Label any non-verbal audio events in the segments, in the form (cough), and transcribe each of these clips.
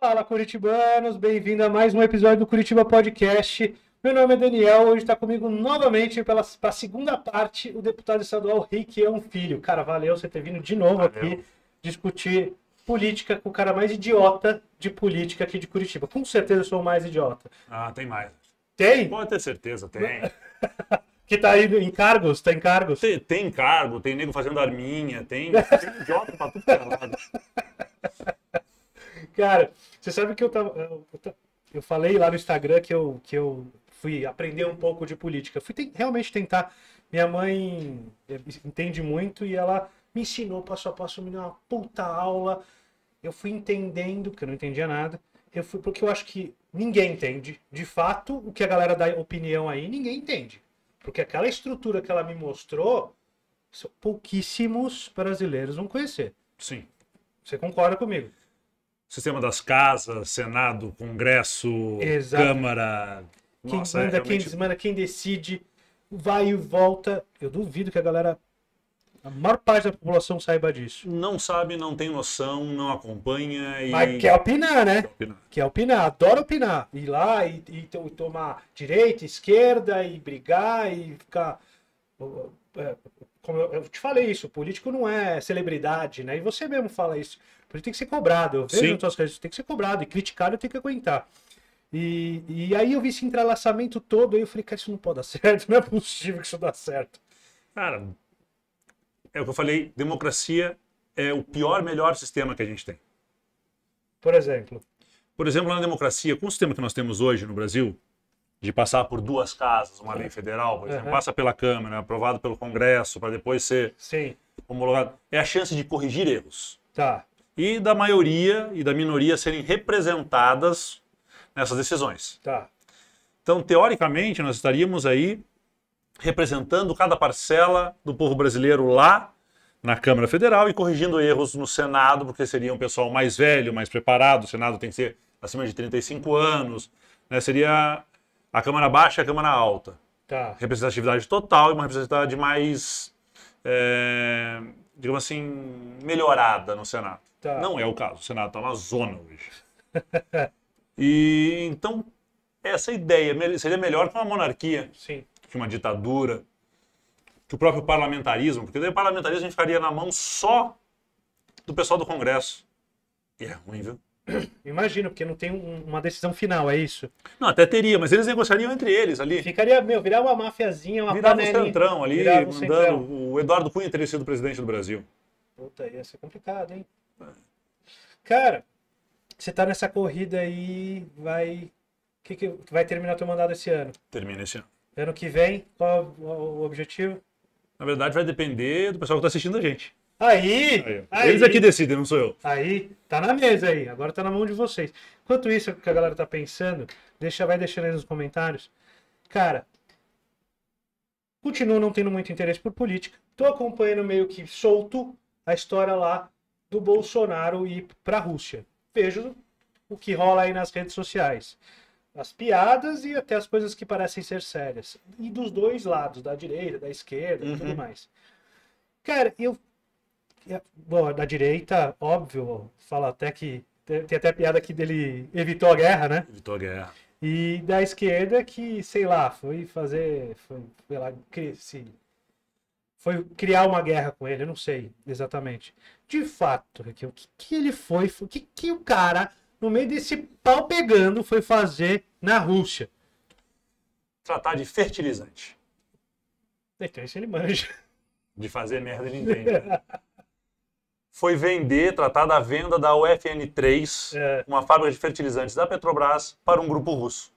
Fala Curitibanos, bem-vindo a mais um episódio do Curitiba Podcast. Meu nome é Daniel, hoje está comigo novamente para a segunda parte o deputado estadual Rick é um filho. Cara, valeu você ter vindo de novo valeu. aqui discutir política com o cara mais idiota de política aqui de Curitiba. Com certeza eu sou o mais idiota. Ah, tem mais. Tem? Pode ter certeza, tem. (laughs) que tá aí em cargos, tem tá cargos. Tem, tem cargo, tem nego fazendo arminha, tem, tem idiota pra tudo que é lado. (laughs) Cara, você sabe que eu tava. Eu, eu falei lá no Instagram que eu, que eu fui aprender um pouco de política. Fui te, realmente tentar. Minha mãe é, entende muito e ela me ensinou passo a passo, me deu uma puta aula. Eu fui entendendo, porque eu não entendia nada. Eu fui, porque eu acho que ninguém entende. De fato, o que a galera dá opinião aí, ninguém entende. Porque aquela estrutura que ela me mostrou, pouquíssimos brasileiros vão conhecer. Sim. Você concorda comigo? sistema das casas, Senado, Congresso, Exato. Câmara. Quem Nossa, manda, é realmente... quem desmanda, quem decide, vai e volta. Eu duvido que a galera. A maior parte da população saiba disso. Não sabe, não tem noção, não acompanha e. Mas quer opinar, né? Quer opinar, quer opinar adora opinar. Ir lá e, e, e tomar direita, esquerda, e brigar e ficar. É, como eu te falei isso, político não é celebridade, né? E você mesmo fala isso. Então tem que ser cobrado. Eu vejo Sim. as coisas redes, tem que ser cobrado. E criticado eu tenho que aguentar. E, e aí eu vi esse entrelaçamento todo, aí eu falei, cara, isso não pode dar (laughs) certo, não é possível que isso dá certo. Cara, é o que eu falei, democracia é o pior, melhor sistema que a gente tem. Por exemplo? Por exemplo, na democracia, com o sistema que nós temos hoje no Brasil, de passar por duas casas, uma lei federal, por exemplo, uhum. passa pela Câmara, aprovado pelo Congresso, para depois ser Sim. homologado, é a chance de corrigir erros. Tá e da maioria e da minoria serem representadas nessas decisões. Tá. Então, teoricamente, nós estaríamos aí representando cada parcela do povo brasileiro lá na Câmara Federal e corrigindo erros no Senado, porque seria um pessoal mais velho, mais preparado. O Senado tem que ser acima de 35 anos. Né? Seria a Câmara Baixa e a Câmara Alta. Tá. Representatividade total e uma representatividade mais é, digamos assim, melhorada no Senado. Tá. Não é o caso, o Senado está na zona hoje. (laughs) e então, essa ideia seria melhor que uma monarquia, Sim. que uma ditadura, que o próprio parlamentarismo, porque o parlamentarismo a gente ficaria na mão só do pessoal do Congresso. E é ruim, viu? Imagino, porque não tem um, uma decisão final, é isso? Não, até teria, mas eles negociariam entre eles ali. Ficaria, meu, virar uma mafiazinha, uma Virava panelinha. um centrão ali, um mandando. Centrão. O Eduardo Cunha teria sido presidente do Brasil. Puta, ia ser complicado, hein? Cara, você tá nessa corrida aí, vai. Que que vai terminar teu mandado esse ano? Termina esse ano. Ano que vem, qual o objetivo? Na verdade, vai depender do pessoal que está assistindo a gente. Aí, aí, aí, Eles aqui é decidem, não sou eu. Aí, tá na mesa aí. Agora tá na mão de vocês. Enquanto isso, o que a galera tá pensando, deixa, vai deixando aí nos comentários. Cara, continuo não tendo muito interesse por política. Tô acompanhando meio que solto a história lá do Bolsonaro ir pra Rússia. Vejo o que rola aí nas redes sociais. As piadas e até as coisas que parecem ser sérias. E dos dois lados, da direita, da esquerda e tudo uhum. mais. Cara, eu Bom, da direita, óbvio, fala até que. Tem até a piada que dele evitou a guerra, né? Evitou a guerra. E da esquerda que, sei lá, foi fazer. Foi, sei lá, se, foi criar uma guerra com ele, eu não sei exatamente. De fato, o que, que ele foi. O que, que o cara, no meio desse pau pegando, foi fazer na Rússia? Tratar de fertilizante. Então isso ele manja. De fazer merda ele entende. (laughs) foi vender, tratar da venda da UFN3, é. uma fábrica de fertilizantes da Petrobras, para um grupo russo.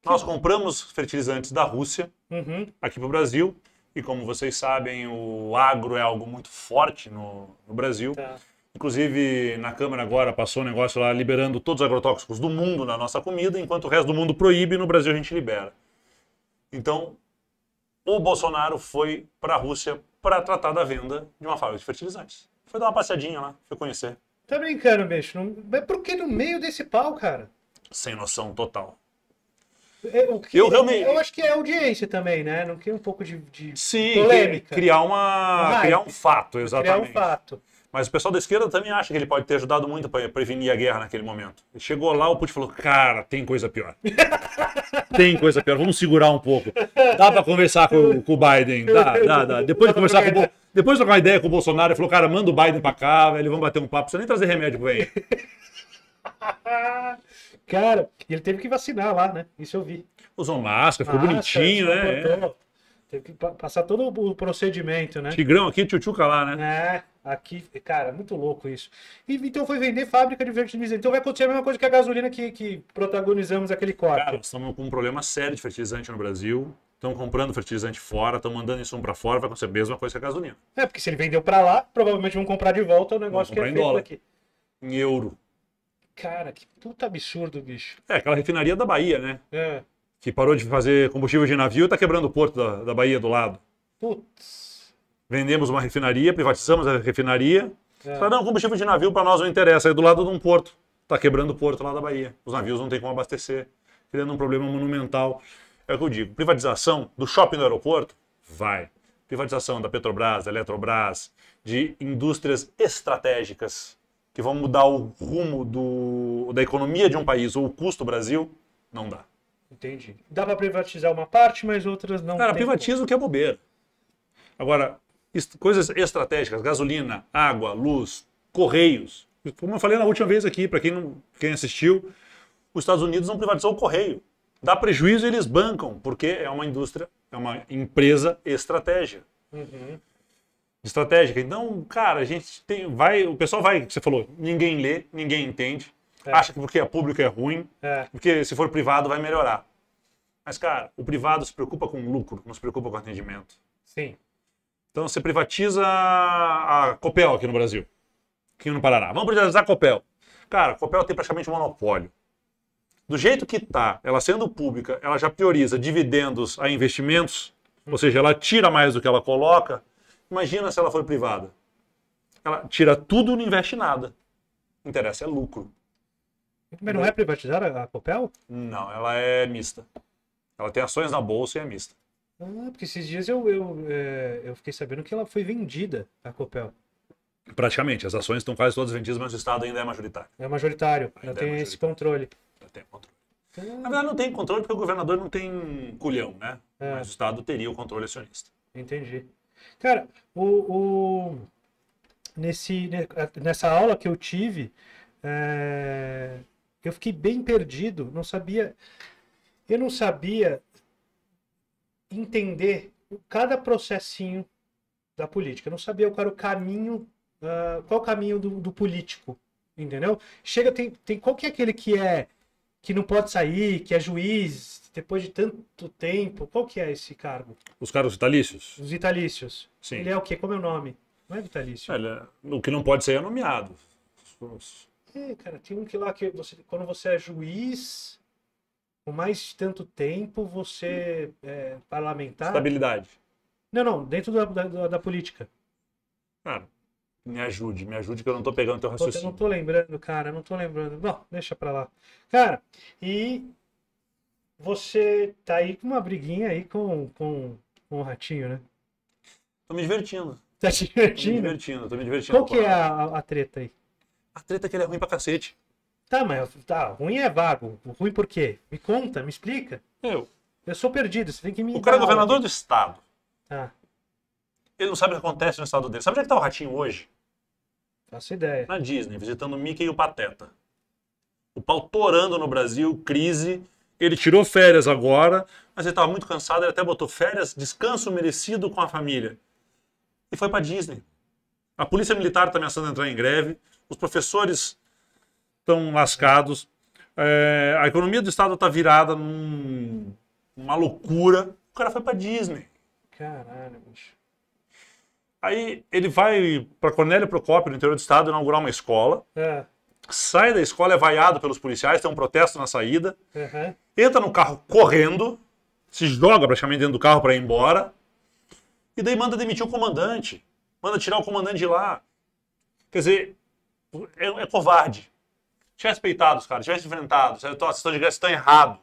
Que Nós bom. compramos fertilizantes da Rússia uhum. aqui para o Brasil. E como vocês sabem, o agro é algo muito forte no, no Brasil. Tá. Inclusive, na Câmara agora passou um negócio lá liberando todos os agrotóxicos do mundo na nossa comida, enquanto o resto do mundo proíbe, no Brasil a gente libera. Então, o Bolsonaro foi para a Rússia para tratar da venda de uma fábrica de fertilizantes. Foi dar uma passeadinha lá, foi conhecer. Tá brincando, bicho? Não... Mas por que no meio desse pau, cara? Sem noção total. É, que... eu, realmente... eu acho que é audiência também, né? Não quer um pouco de, de Sim, polêmica. Criar, uma, criar um fato, exatamente. Criar um fato. Mas o pessoal da esquerda também acha que ele pode ter ajudado muito para prevenir a guerra naquele momento. Ele chegou lá, o Putin falou: cara, tem coisa pior. (laughs) tem coisa pior, vamos segurar um pouco. Dá para conversar com, com, o Biden, dá, dá, dá. Depois de conversar com o depois de uma ideia com o Bolsonaro, ele falou: cara, manda o Biden para cá, velho, vamos bater um papo, precisa nem trazer remédio para ele. (laughs) Cara, ele teve que vacinar lá, né? Isso eu vi. Usou máscara, ficou ah, tá, bonitinho, né? Botou. Teve que passar todo o procedimento, né? Tigrão aqui, tchutchuca lá, né? É. Aqui, cara, muito louco isso. E, então foi vender fábrica de fertilizante. Então vai acontecer a mesma coisa que a gasolina que, que protagonizamos aquele corte. Cara, estamos com um problema sério de fertilizante no Brasil. Estão comprando fertilizante fora, estão mandando isso para fora, vai acontecer a mesma coisa que a gasolina. É, porque se ele vendeu para lá, provavelmente vão comprar de volta o negócio que é feito dólar, aqui. Em euro. Cara, que puta absurdo, bicho. É, aquela refinaria da Bahia, né? É. Que parou de fazer combustível de navio e tá quebrando o porto da, da Bahia do lado. Putz vendemos uma refinaria, privatizamos a refinaria. É. Falaram, não, combustível de navio para nós não interessa, é do lado de um porto. Está quebrando o porto lá da Bahia. Os navios não têm como abastecer, criando um problema monumental. É o que eu digo, privatização do shopping do aeroporto? Vai. Privatização da Petrobras, da Eletrobras, de indústrias estratégicas que vão mudar o rumo do, da economia de um país ou o custo do Brasil, não dá. Entendi. Dá para privatizar uma parte, mas outras não. Cara, privatiza o que é bobeira. Agora, coisas estratégicas, gasolina, água, luz, correios. Como eu falei na última vez aqui, para quem, não, quem assistiu, os Estados Unidos não privatizou o correio. Dá prejuízo e eles bancam, porque é uma indústria, é uma empresa estratégia. Uhum. Estratégica. Então, cara, a gente tem. Vai, o pessoal vai, você falou, ninguém lê, ninguém entende. É. Acha que porque é público é ruim, é. porque se for privado vai melhorar. Mas, cara, o privado se preocupa com lucro, não se preocupa com atendimento. Sim. Então você privatiza a Copel aqui no Brasil, aqui no Paraná. Vamos privatizar a Copel. Cara, a Copel tem praticamente um monopólio. Do jeito que está, ela sendo pública, ela já prioriza dividendos a investimentos, ou seja, ela tira mais do que ela coloca. Imagina se ela for privada. Ela tira tudo e não investe nada. Interessa é lucro. Mas não é privatizar a Copel? Não, ela é mista. Ela tem ações na bolsa e é mista. Ah, porque esses dias eu, eu, é, eu fiquei sabendo que ela foi vendida, a Copel. Praticamente, as ações estão quase todas vendidas, mas o Estado ainda é majoritário. É majoritário, ainda não é tem é esse controle. Não tem controle. Então, Na verdade, não tem controle porque o governador não tem culhão, né? É. Mas o Estado teria o controle acionista. Entendi. Cara, o, o... Nesse, nessa aula que eu tive, é... eu fiquei bem perdido, não sabia. Eu não sabia entender cada processinho da política. Eu não sabia qual era o caminho, uh, qual o caminho do, do, político, entendeu? Chega, tem, tem qual que é aquele que é que não pode sair, que é juiz, depois de tanto tempo. Qual que é esse cargo? Os cargos vitalícios? Os vitalícios. Sim. Ele é o quê? Como é o nome? Não é vitalício. Olha, o que não pode ser é nomeado. É, cara, tem um que lá que você, quando você é juiz, com mais tanto tempo você é, parlamentar. Estabilidade. Não, não, dentro da, da, da, política. Cara, me ajude, me ajude que eu não tô pegando teu raciocínio. Eu não tô lembrando, cara, não tô lembrando. Não, deixa pra lá. Cara, e você tá aí com uma briguinha aí com, com, com o ratinho, né? Tô me divertindo. Tá se divertindo? Tô me divertindo, tô me divertindo. Qual que é a, a treta aí? A treta é que ele é ruim pra cacete. Tá, mas tá, ruim é vago. ruim por quê? Me conta, me explica. Eu. Eu sou perdido, você tem que me. O cara é governador do estado. tá, Ele não sabe o que acontece no estado dele. Sabe onde é que tá o ratinho hoje? Faço ideia. Na Disney, visitando o Mickey e o Pateta. O pau torando no Brasil, crise. Ele tirou férias agora, mas ele tava muito cansado, ele até botou férias, descanso merecido com a família. E foi para Disney. A polícia militar está ameaçando entrar em greve, os professores estão lascados. É, a economia do Estado está virada numa num, loucura. O cara foi para Disney. Caralho, bicho. Aí ele vai para Cornélio Procópio, no interior do estado, inaugurar uma escola. É. Sai da escola, é vaiado pelos policiais, tem um protesto na saída. Uhum. Entra no carro correndo, se joga praticamente dentro do carro para ir embora. E daí manda demitir o comandante. Manda tirar o comandante de lá. Quer dizer, é, é covarde tivesse peitado os caras, tivesse enfrentado, sabe? de vocês estão errado.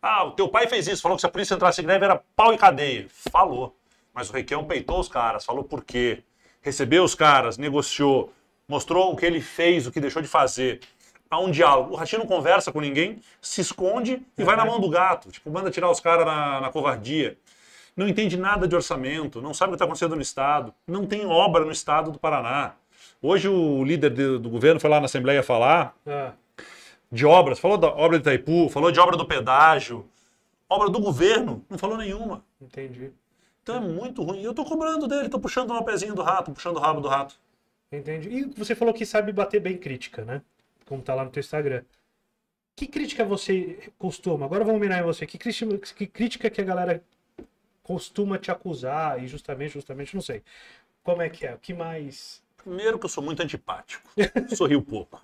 Ah, o teu pai fez isso, falou que se a polícia entrasse em greve era pau e cadeia. Falou. Mas o Requião peitou os caras, falou por quê. Recebeu os caras, negociou, mostrou o que ele fez, o que deixou de fazer. Há um diálogo. O Ratinho não conversa com ninguém, se esconde e é. vai na uhum. mão do gato. Tipo, manda tirar os caras na, na covardia. Não entende nada de orçamento, não sabe o que está acontecendo no Estado, não tem obra no Estado do Paraná. Hoje o líder de, do governo foi lá na Assembleia falar é. de obras, falou da obra de Itaipu, falou de obra do pedágio, obra do governo, não falou nenhuma. Entendi. Então é muito ruim. E eu estou cobrando dele, estou puxando o pezinho do rato, puxando o rabo do rato. Entendi. E você falou que sabe bater bem crítica, né? Como está lá no teu Instagram. Que crítica você costuma? Agora vamos mirar em você. Que, que crítica que a galera costuma te acusar e justamente, justamente, não sei. Como é que é? O que mais Primeiro que eu sou muito antipático. sorriu pouco.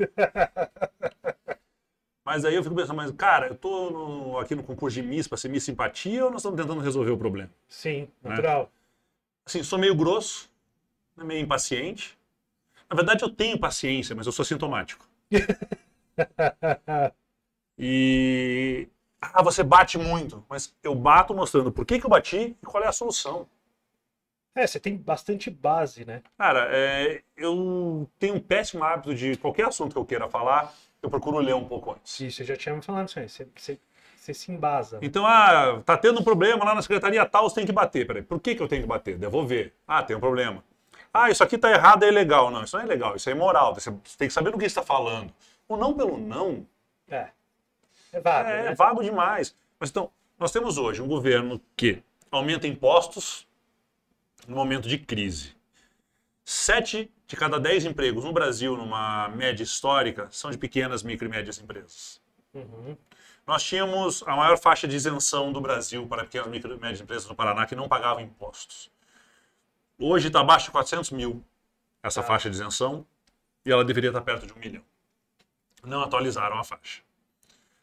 Mas aí eu fico pensando, mas cara, eu tô no, aqui no concurso de Miss para ser Miss Simpatia ou nós estamos tentando resolver o problema? Sim, né? natural. Né? Assim, sou meio grosso, né, meio impaciente. Na verdade, eu tenho paciência, mas eu sou sintomático. (laughs) e. Ah, você bate muito. Mas eu bato mostrando por que, que eu bati e qual é a solução. É, você tem bastante base, né? Cara, é, eu tenho um péssimo hábito de qualquer assunto que eu queira falar, eu procuro ler um pouco antes. Isso, eu já tinha me falado isso aí. Você, você, você se embasa. Né? Então, ah, tá tendo um problema lá na secretaria tal, você tem que bater. Peraí, por que, que eu tenho que bater? Devolver. Ah, tem um problema. Ah, isso aqui tá errado, é ilegal. Não, isso não é ilegal, isso é imoral. Você tem que saber do que está falando. O não pelo não. É. É vago. É, né? é vago demais. Mas então, nós temos hoje um governo que aumenta impostos no momento de crise. Sete de cada dez empregos no Brasil, numa média histórica, são de pequenas, micro e médias empresas. Uhum. Nós tínhamos a maior faixa de isenção do Brasil para pequenas, micro e médias empresas no Paraná, que não pagavam impostos. Hoje está abaixo de 400 mil essa ah. faixa de isenção e ela deveria estar tá perto de um milhão. Não atualizaram a faixa.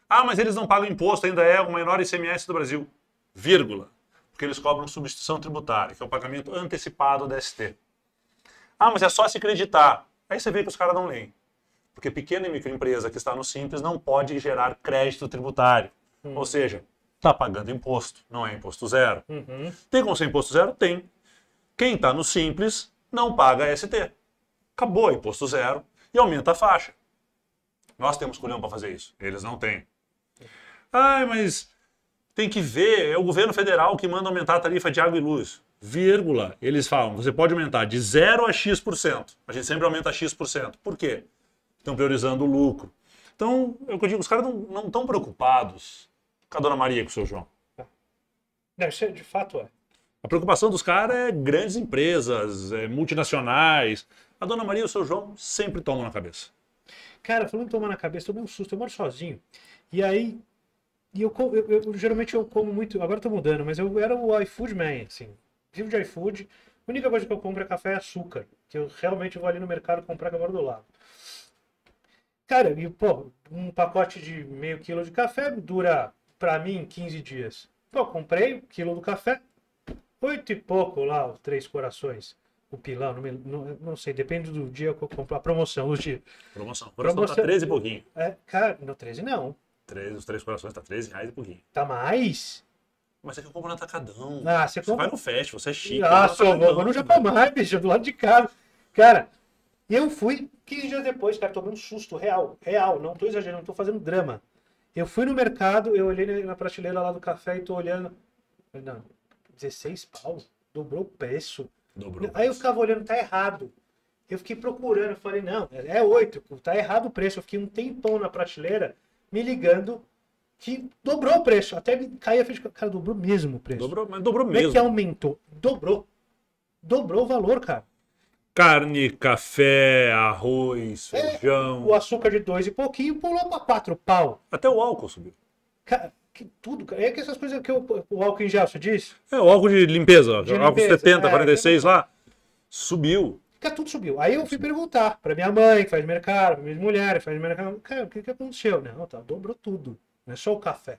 Ah, mas eles não pagam imposto, ainda é o menor ICMS do Brasil. Vírgula porque eles cobram substituição tributária, que é o pagamento antecipado da ST. Ah, mas é só se acreditar. Aí você vê que os caras não leem. Porque pequena e microempresa que está no Simples não pode gerar crédito tributário. Hum. Ou seja, está pagando imposto, não é imposto zero. Uhum. Tem como ser imposto zero? Tem. Quem está no Simples não paga ST. Acabou imposto zero e aumenta a faixa. Nós temos colhão para fazer isso. Eles não têm. Ai, mas tem que ver, é o governo federal que manda aumentar a tarifa de água e luz. Vírgula. Eles falam, você pode aumentar de 0 a X%. A gente sempre aumenta X%. Por quê? Estão priorizando o lucro. Então, é o que eu digo, os caras não estão preocupados com a dona Maria e com o seu João. É, de fato é. A preocupação dos caras é grandes empresas, é multinacionais. A dona Maria e o seu João sempre tomam na cabeça. Cara, falando em tomar na cabeça, eu tomei um susto. Eu moro sozinho. E aí, e eu, eu, eu, geralmente eu como muito. Agora tô mudando, mas eu era o iFood man, assim. Vivo de iFood. A única coisa que eu compro é café e açúcar. Que eu realmente vou ali no mercado comprar agora do lado. Cara, e pô, um pacote de meio quilo de café dura, pra mim, 15 dias. Pô, comprei um quilo do café, oito e pouco lá, os três corações. O pilão, não, não, não, sei, depende do dia que eu compro. A promoção, os dias. Promoção. Tá promoção, promoção tá 13 e pouquinho. É, cara, não, 13 não. Três, os três corações tá 13 reais por rim. Tá mais? Mas é que eu compro no atacadão. Ah, você, você compra... vai no fest você é chique. Ah, só vou, vou no Japamai, bicho, do lado de casa. Cara, eu fui 15 dias depois, cara, tomei um susto real, real, não tô exagerando, não tô fazendo drama. Eu fui no mercado, eu olhei na prateleira lá do café e tô olhando. Não, 16 pau? Dobrou o preço. Dobrou. Aí eu ficava olhando, tá errado. Eu fiquei procurando, eu falei, não, é 8, é tá errado o preço. Eu fiquei um tempão na prateleira me ligando que dobrou o preço. Até cair a ficha, cara, dobrou mesmo o preço. Dobrou, mas dobrou mesmo. Não é que aumentou, dobrou. Dobrou o valor, cara. Carne, café, arroz, é, feijão. É, o açúcar de dois e pouquinho pulou para quatro pau. Até o álcool subiu. Cara, que tudo, cara. É que essas coisas que eu, o álcool em gel, você disse? É, o álcool de limpeza, de álcool limpeza, 70, é, 46 é... lá, subiu tudo subiu. Aí eu fui perguntar para minha mãe, que faz mercado, para minha mulher, que faz mercado. Cara, o que, que aconteceu? Não, tá, dobrou tudo. Não é só o café.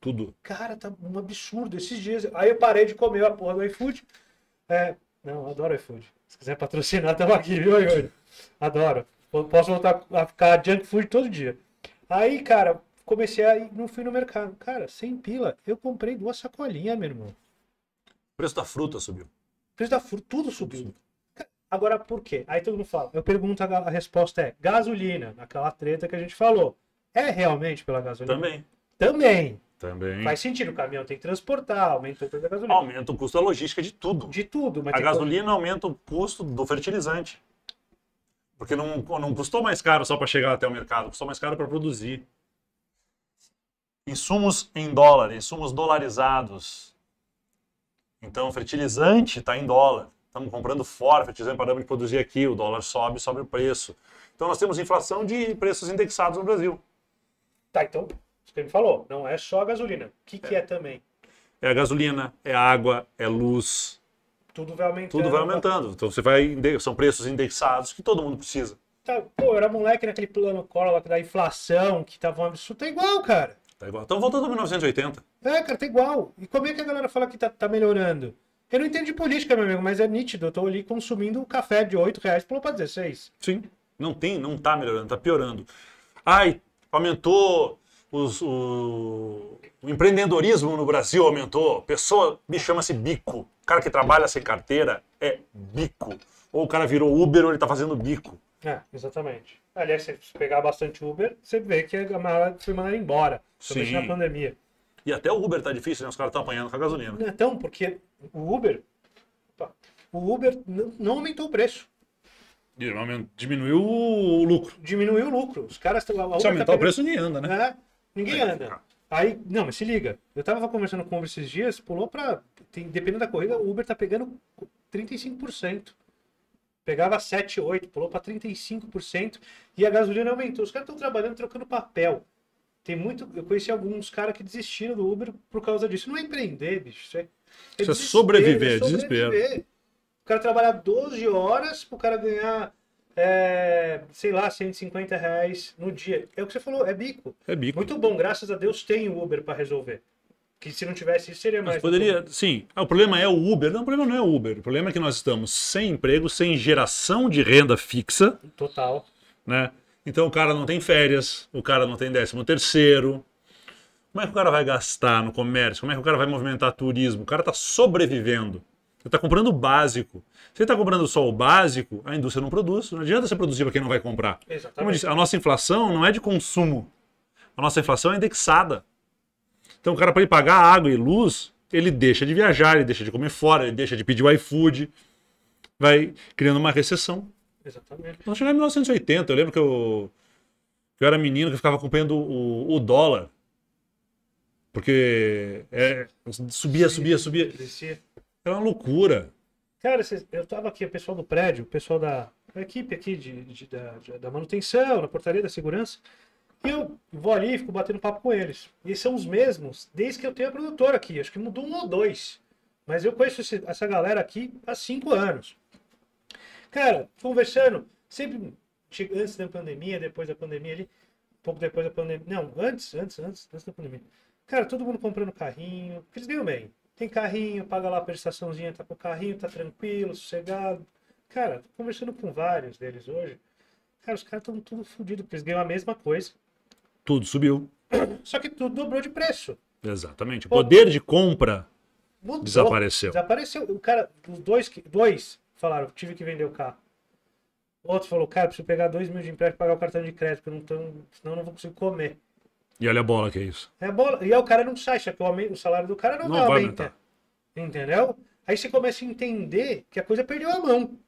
Tudo. Cara, tá um absurdo. Esses dias. Aí eu parei de comer a porra do iFood. É, não, adoro iFood. Se quiser patrocinar, tamo aqui, viu, Yuri? Adoro. Posso voltar a ficar junk food todo dia. Aí, cara, comecei a ir, não fui no mercado. Cara, sem pila, eu comprei duas sacolinhas, meu irmão. O preço da fruta subiu. O preço da fruta, tudo subiu. Agora, por quê? Aí todo mundo fala, eu pergunto, a, a resposta é gasolina, naquela treta que a gente falou. É realmente pela gasolina? Também. Também. Também. Faz sentido, o caminhão tem que transportar, aumenta o preço da gasolina. Aumenta o custo da logística de tudo. De tudo. a gasolina que... aumenta o custo do fertilizante. Porque não, não custou mais caro só para chegar até o mercado, custou mais caro para produzir. Insumos em dólar, insumos dolarizados. Então, fertilizante está em dólar estamos comprando forfeites, né, paramos de produzir aqui, o dólar sobe, sobe o preço. Então nós temos inflação de preços indexados no Brasil. Tá, então, você me falou, não é só a gasolina. O que, que é. é. também? É a gasolina, é a água, é luz. Tudo vai aumentando. Tudo vai aumentando. Então você vai. São preços indexados que todo mundo precisa. Tá, pô, eu era moleque naquele plano cola lá da inflação, que tava um absurdo. Tá igual, cara. Tá igual. Então voltando a 1980. É, cara, tá igual. E como é que a galera fala que tá, tá melhorando? Eu não entendo de política, meu amigo, mas é nítido. Eu tô ali consumindo um café de 8 reais pulou para 16. Sim. Não tem, não tá melhorando, tá piorando. Ai, aumentou os, o, o, empreendedorismo no Brasil aumentou. Pessoa me chama-se bico. cara que trabalha sem carteira é bico. Ou o cara virou Uber ou ele tá fazendo bico. É, exatamente. Aliás, se pegar bastante Uber, você vê que a semana foi mandada embora. Sim. na pandemia. E até o Uber tá difícil, né? Os caras estão apanhando com a gasolina. Então, porque o Uber. O Uber não aumentou o preço. Diminuiu o lucro. Diminuiu o lucro. Os caras. Se aumentar tá pegando... o preço, ninguém anda, né? É, ninguém é. anda. Aí, não, mas se liga. Eu tava conversando com o Uber esses dias, pulou pra. Tem, dependendo da corrida, o Uber tá pegando 35%. Pegava 7, 8, pulou para 35%. E a gasolina aumentou. Os caras estão trabalhando, trocando papel. Tem muito. Eu conheci alguns caras que desistiram do Uber por causa disso. Não é empreender, bicho. Isso é, é, isso é sobreviver, é sobreviver. desespero. O cara trabalhar 12 horas pro cara ganhar, é, sei lá, 150 reais no dia. É o que você falou, é bico. É bico. Muito bom, graças a Deus tem o Uber para resolver. Que se não tivesse isso seria mais. Mas poderia, bom. sim. Ah, o problema é o Uber. Não, o problema não é o Uber. O problema é que nós estamos sem emprego, sem geração de renda fixa. Total. Né? Então o cara não tem férias, o cara não tem décimo terceiro. Como é que o cara vai gastar no comércio? Como é que o cara vai movimentar turismo? O cara está sobrevivendo. Ele está comprando o básico. Se você está comprando só o básico, a indústria não produz. Não adianta você produzir para quem não vai comprar. Exatamente. Como eu disse, a nossa inflação não é de consumo. A nossa inflação é indexada. Então o cara, para ele pagar água e luz, ele deixa de viajar, ele deixa de comer fora, ele deixa de pedir o iFood. Vai criando uma recessão Exatamente. Nós chegamos em 1980, eu lembro que eu, que eu era menino, que ficava acompanhando o, o dólar. Porque é, subia, subia, subia. Era é uma loucura. Cara, eu tava aqui, o pessoal do prédio, o pessoal da, equipe aqui de, de, da, da manutenção, da portaria da segurança, e eu vou ali e fico batendo papo com eles. E eles são os mesmos desde que eu tenho a produtora aqui. Acho que mudou um ou dois. Mas eu conheço esse, essa galera aqui há cinco anos. Cara, conversando, sempre antes da pandemia, depois da pandemia ali, um pouco depois da pandemia. Não, antes, antes, antes, antes da pandemia. Cara, todo mundo comprando carrinho, porque eles ganham bem. Tem carrinho, paga lá a prestaçãozinha, tá com o carrinho, tá tranquilo, sossegado. Cara, tô conversando com vários deles hoje. Cara, os caras estão tudo fodidos, porque eles ganham a mesma coisa. Tudo subiu. (coughs) Só que tudo dobrou de preço. Exatamente. O poder de compra Mudou, desapareceu. Desapareceu. O cara, os dois, dois falaram, tive que vender o carro. Outro falou, cara, preciso pegar dois mil de empréstimo para pagar o cartão de crédito, porque não tô, senão não vou conseguir comer. E olha a bola que é isso. É bola. E aí é o cara não sai, que o, o salário do cara não, não aumenta. Entendeu? Aí você começa a entender que a coisa perdeu a mão.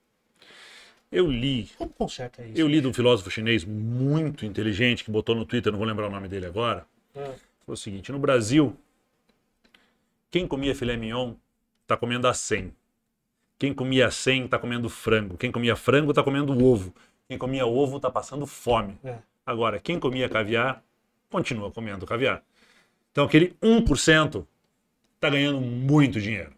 Eu li. Como conserta isso? Eu li de um né? filósofo chinês muito inteligente que botou no Twitter, não vou lembrar o nome dele agora. Ah. Falou o seguinte: no Brasil, quem comia filé mignon está comendo a 100. Quem comia 100 está comendo frango. Quem comia frango está comendo ovo. Quem comia ovo está passando fome. É. Agora, quem comia caviar continua comendo caviar. Então, aquele 1% está ganhando muito dinheiro.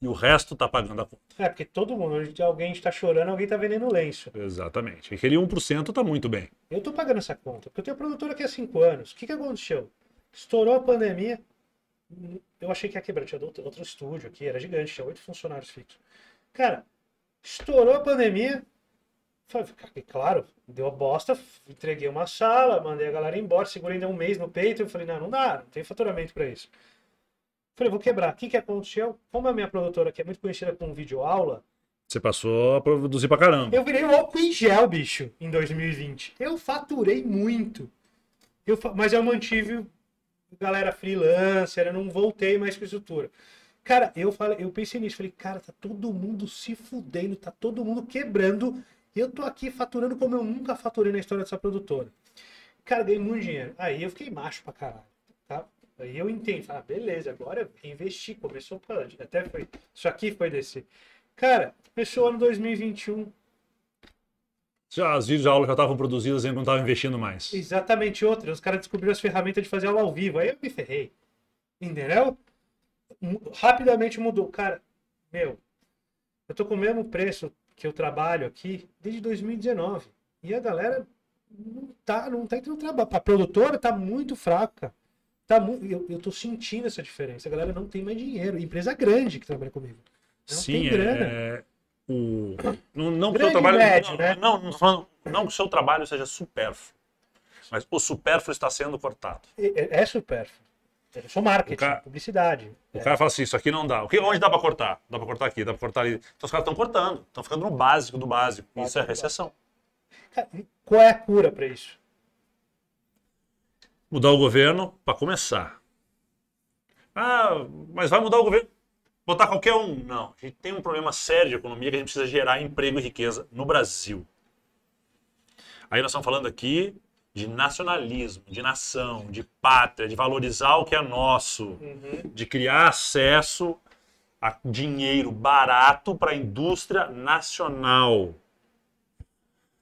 E o resto está pagando a conta. É, porque todo mundo, alguém está chorando, alguém está vendendo lenço. Exatamente. Aquele 1% está muito bem. Eu estou pagando essa conta, porque eu tenho produtora aqui há 5 anos. O que, que aconteceu? Estourou a pandemia, eu achei que ia quebrar, tinha outro, outro estúdio aqui, era gigante, tinha oito funcionários fixos. Cara, estourou a pandemia. Falei, claro, deu a bosta, entreguei uma sala, mandei a galera embora, segurei ainda um mês no peito. Eu falei, não, não dá, não tem faturamento para isso. Falei, vou quebrar. O que, que aconteceu? Como a minha produtora, que é muito conhecida com vídeo aula Você passou a produzir pra caramba. Eu virei o um álcool em gel, bicho, em 2020. Eu faturei muito. Eu, mas eu mantive galera freelancer, eu não voltei mais para estrutura. Cara, eu falei, eu pensei nisso, falei, cara, tá todo mundo se fudendo, tá todo mundo quebrando, e eu tô aqui faturando como eu nunca faturei na história dessa produtora. Cara, ganhei muito dinheiro. Aí eu fiquei macho pra caralho, tá? Aí eu entendo, falei, ah, beleza, agora investi, começou, pô, até foi, isso aqui foi descer. Cara, começou o ano 2021, já, as vídeos de aula já estavam produzidas e não estavam investindo mais. Exatamente outra. Os caras descobriram as ferramentas de fazer aula ao vivo. Aí eu me ferrei. Entendeu? Rapidamente mudou. Cara, meu, eu tô com o mesmo preço que eu trabalho aqui desde 2019. E a galera não tá, não tá entrando no trabalho. A produtora tá muito fraca. Tá mu... eu, eu tô sentindo essa diferença. A galera não tem mais dinheiro. Empresa grande que trabalha comigo. Não Sim, tem é, grana. É o não, não que o seu trabalho médio, não, né? não, não, não, não que o seu trabalho seja supérfluo, mas o supérfluo está sendo cortado. É, é supérfluo. Eu sou marketing, cara, publicidade. O é. cara fala assim, isso aqui não dá. O que, onde dá para cortar? Dá para cortar aqui, dá para cortar ali. Então os caras estão cortando, estão ficando no básico do básico. isso é recessão. Cara, qual é a cura para isso? Mudar o governo para começar. Ah, mas vai mudar o governo botar qualquer um. Não, a gente tem um problema sério de economia que a gente precisa gerar emprego e riqueza no Brasil. Aí nós estamos falando aqui de nacionalismo, de nação, de pátria, de valorizar o que é nosso, uhum. de criar acesso a dinheiro barato para a indústria nacional. O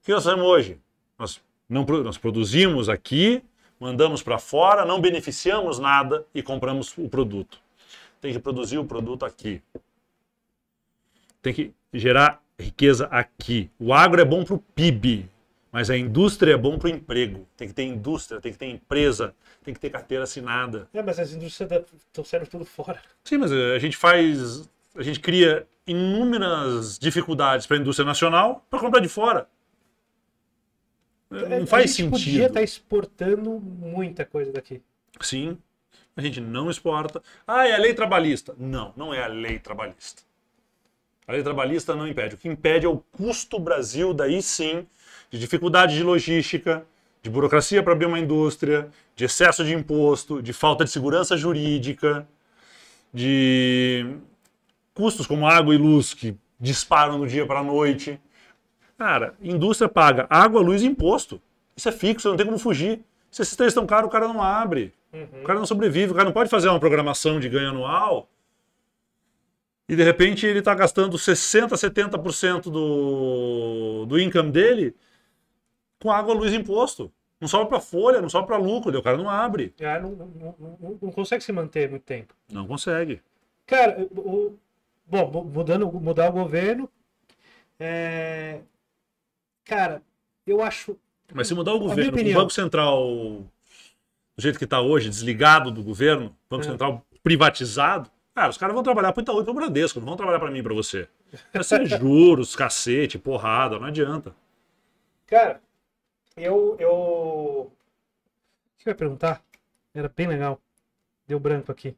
que nós fazemos hoje? Nós, não, nós produzimos aqui, mandamos para fora, não beneficiamos nada e compramos o produto tem que produzir o produto aqui. Tem que gerar riqueza aqui. O agro é bom para o PIB, mas a indústria é bom para o emprego. Tem que ter indústria, tem que ter empresa, tem que ter carteira assinada. É, mas as indústrias trouxeram tudo fora. Sim, mas eh, a gente faz. A gente cria inúmeras dificuldades para a indústria nacional para comprar de fora. É, Não faz a gente sentido. podia tá estar exportando muita coisa daqui. Sim a gente não exporta. Ah, é a lei trabalhista. Não, não é a lei trabalhista. A lei trabalhista não impede. O que impede é o custo Brasil, daí sim, de dificuldade de logística, de burocracia para abrir uma indústria, de excesso de imposto, de falta de segurança jurídica, de custos como água e luz que disparam do dia para a noite. Cara, indústria paga água, luz e imposto. Isso é fixo, não tem como fugir. Se esses três estão caros, o cara não abre. Uhum. O cara não sobrevive, o cara não pode fazer uma programação de ganho anual e de repente ele está gastando 60%, 70% do, do income dele com água, luz e imposto. Não sobra para folha, não sobra para lucro, o cara não abre. Ah, não, não, não, não, consegue se manter muito tempo. Não consegue. Cara, o, bom, mudando, mudar o governo. É, cara, eu acho. Mas se mudar o governo, o Banco Central do jeito que está hoje, desligado do governo, Banco é. Central privatizado, cara, os caras vão trabalhar para o Itaú e para o Bradesco, não vão trabalhar para mim e para você. Vai ser é juros, cacete, porrada, não adianta. Cara, eu. eu... O que eu ia perguntar? Era bem legal. Deu branco aqui.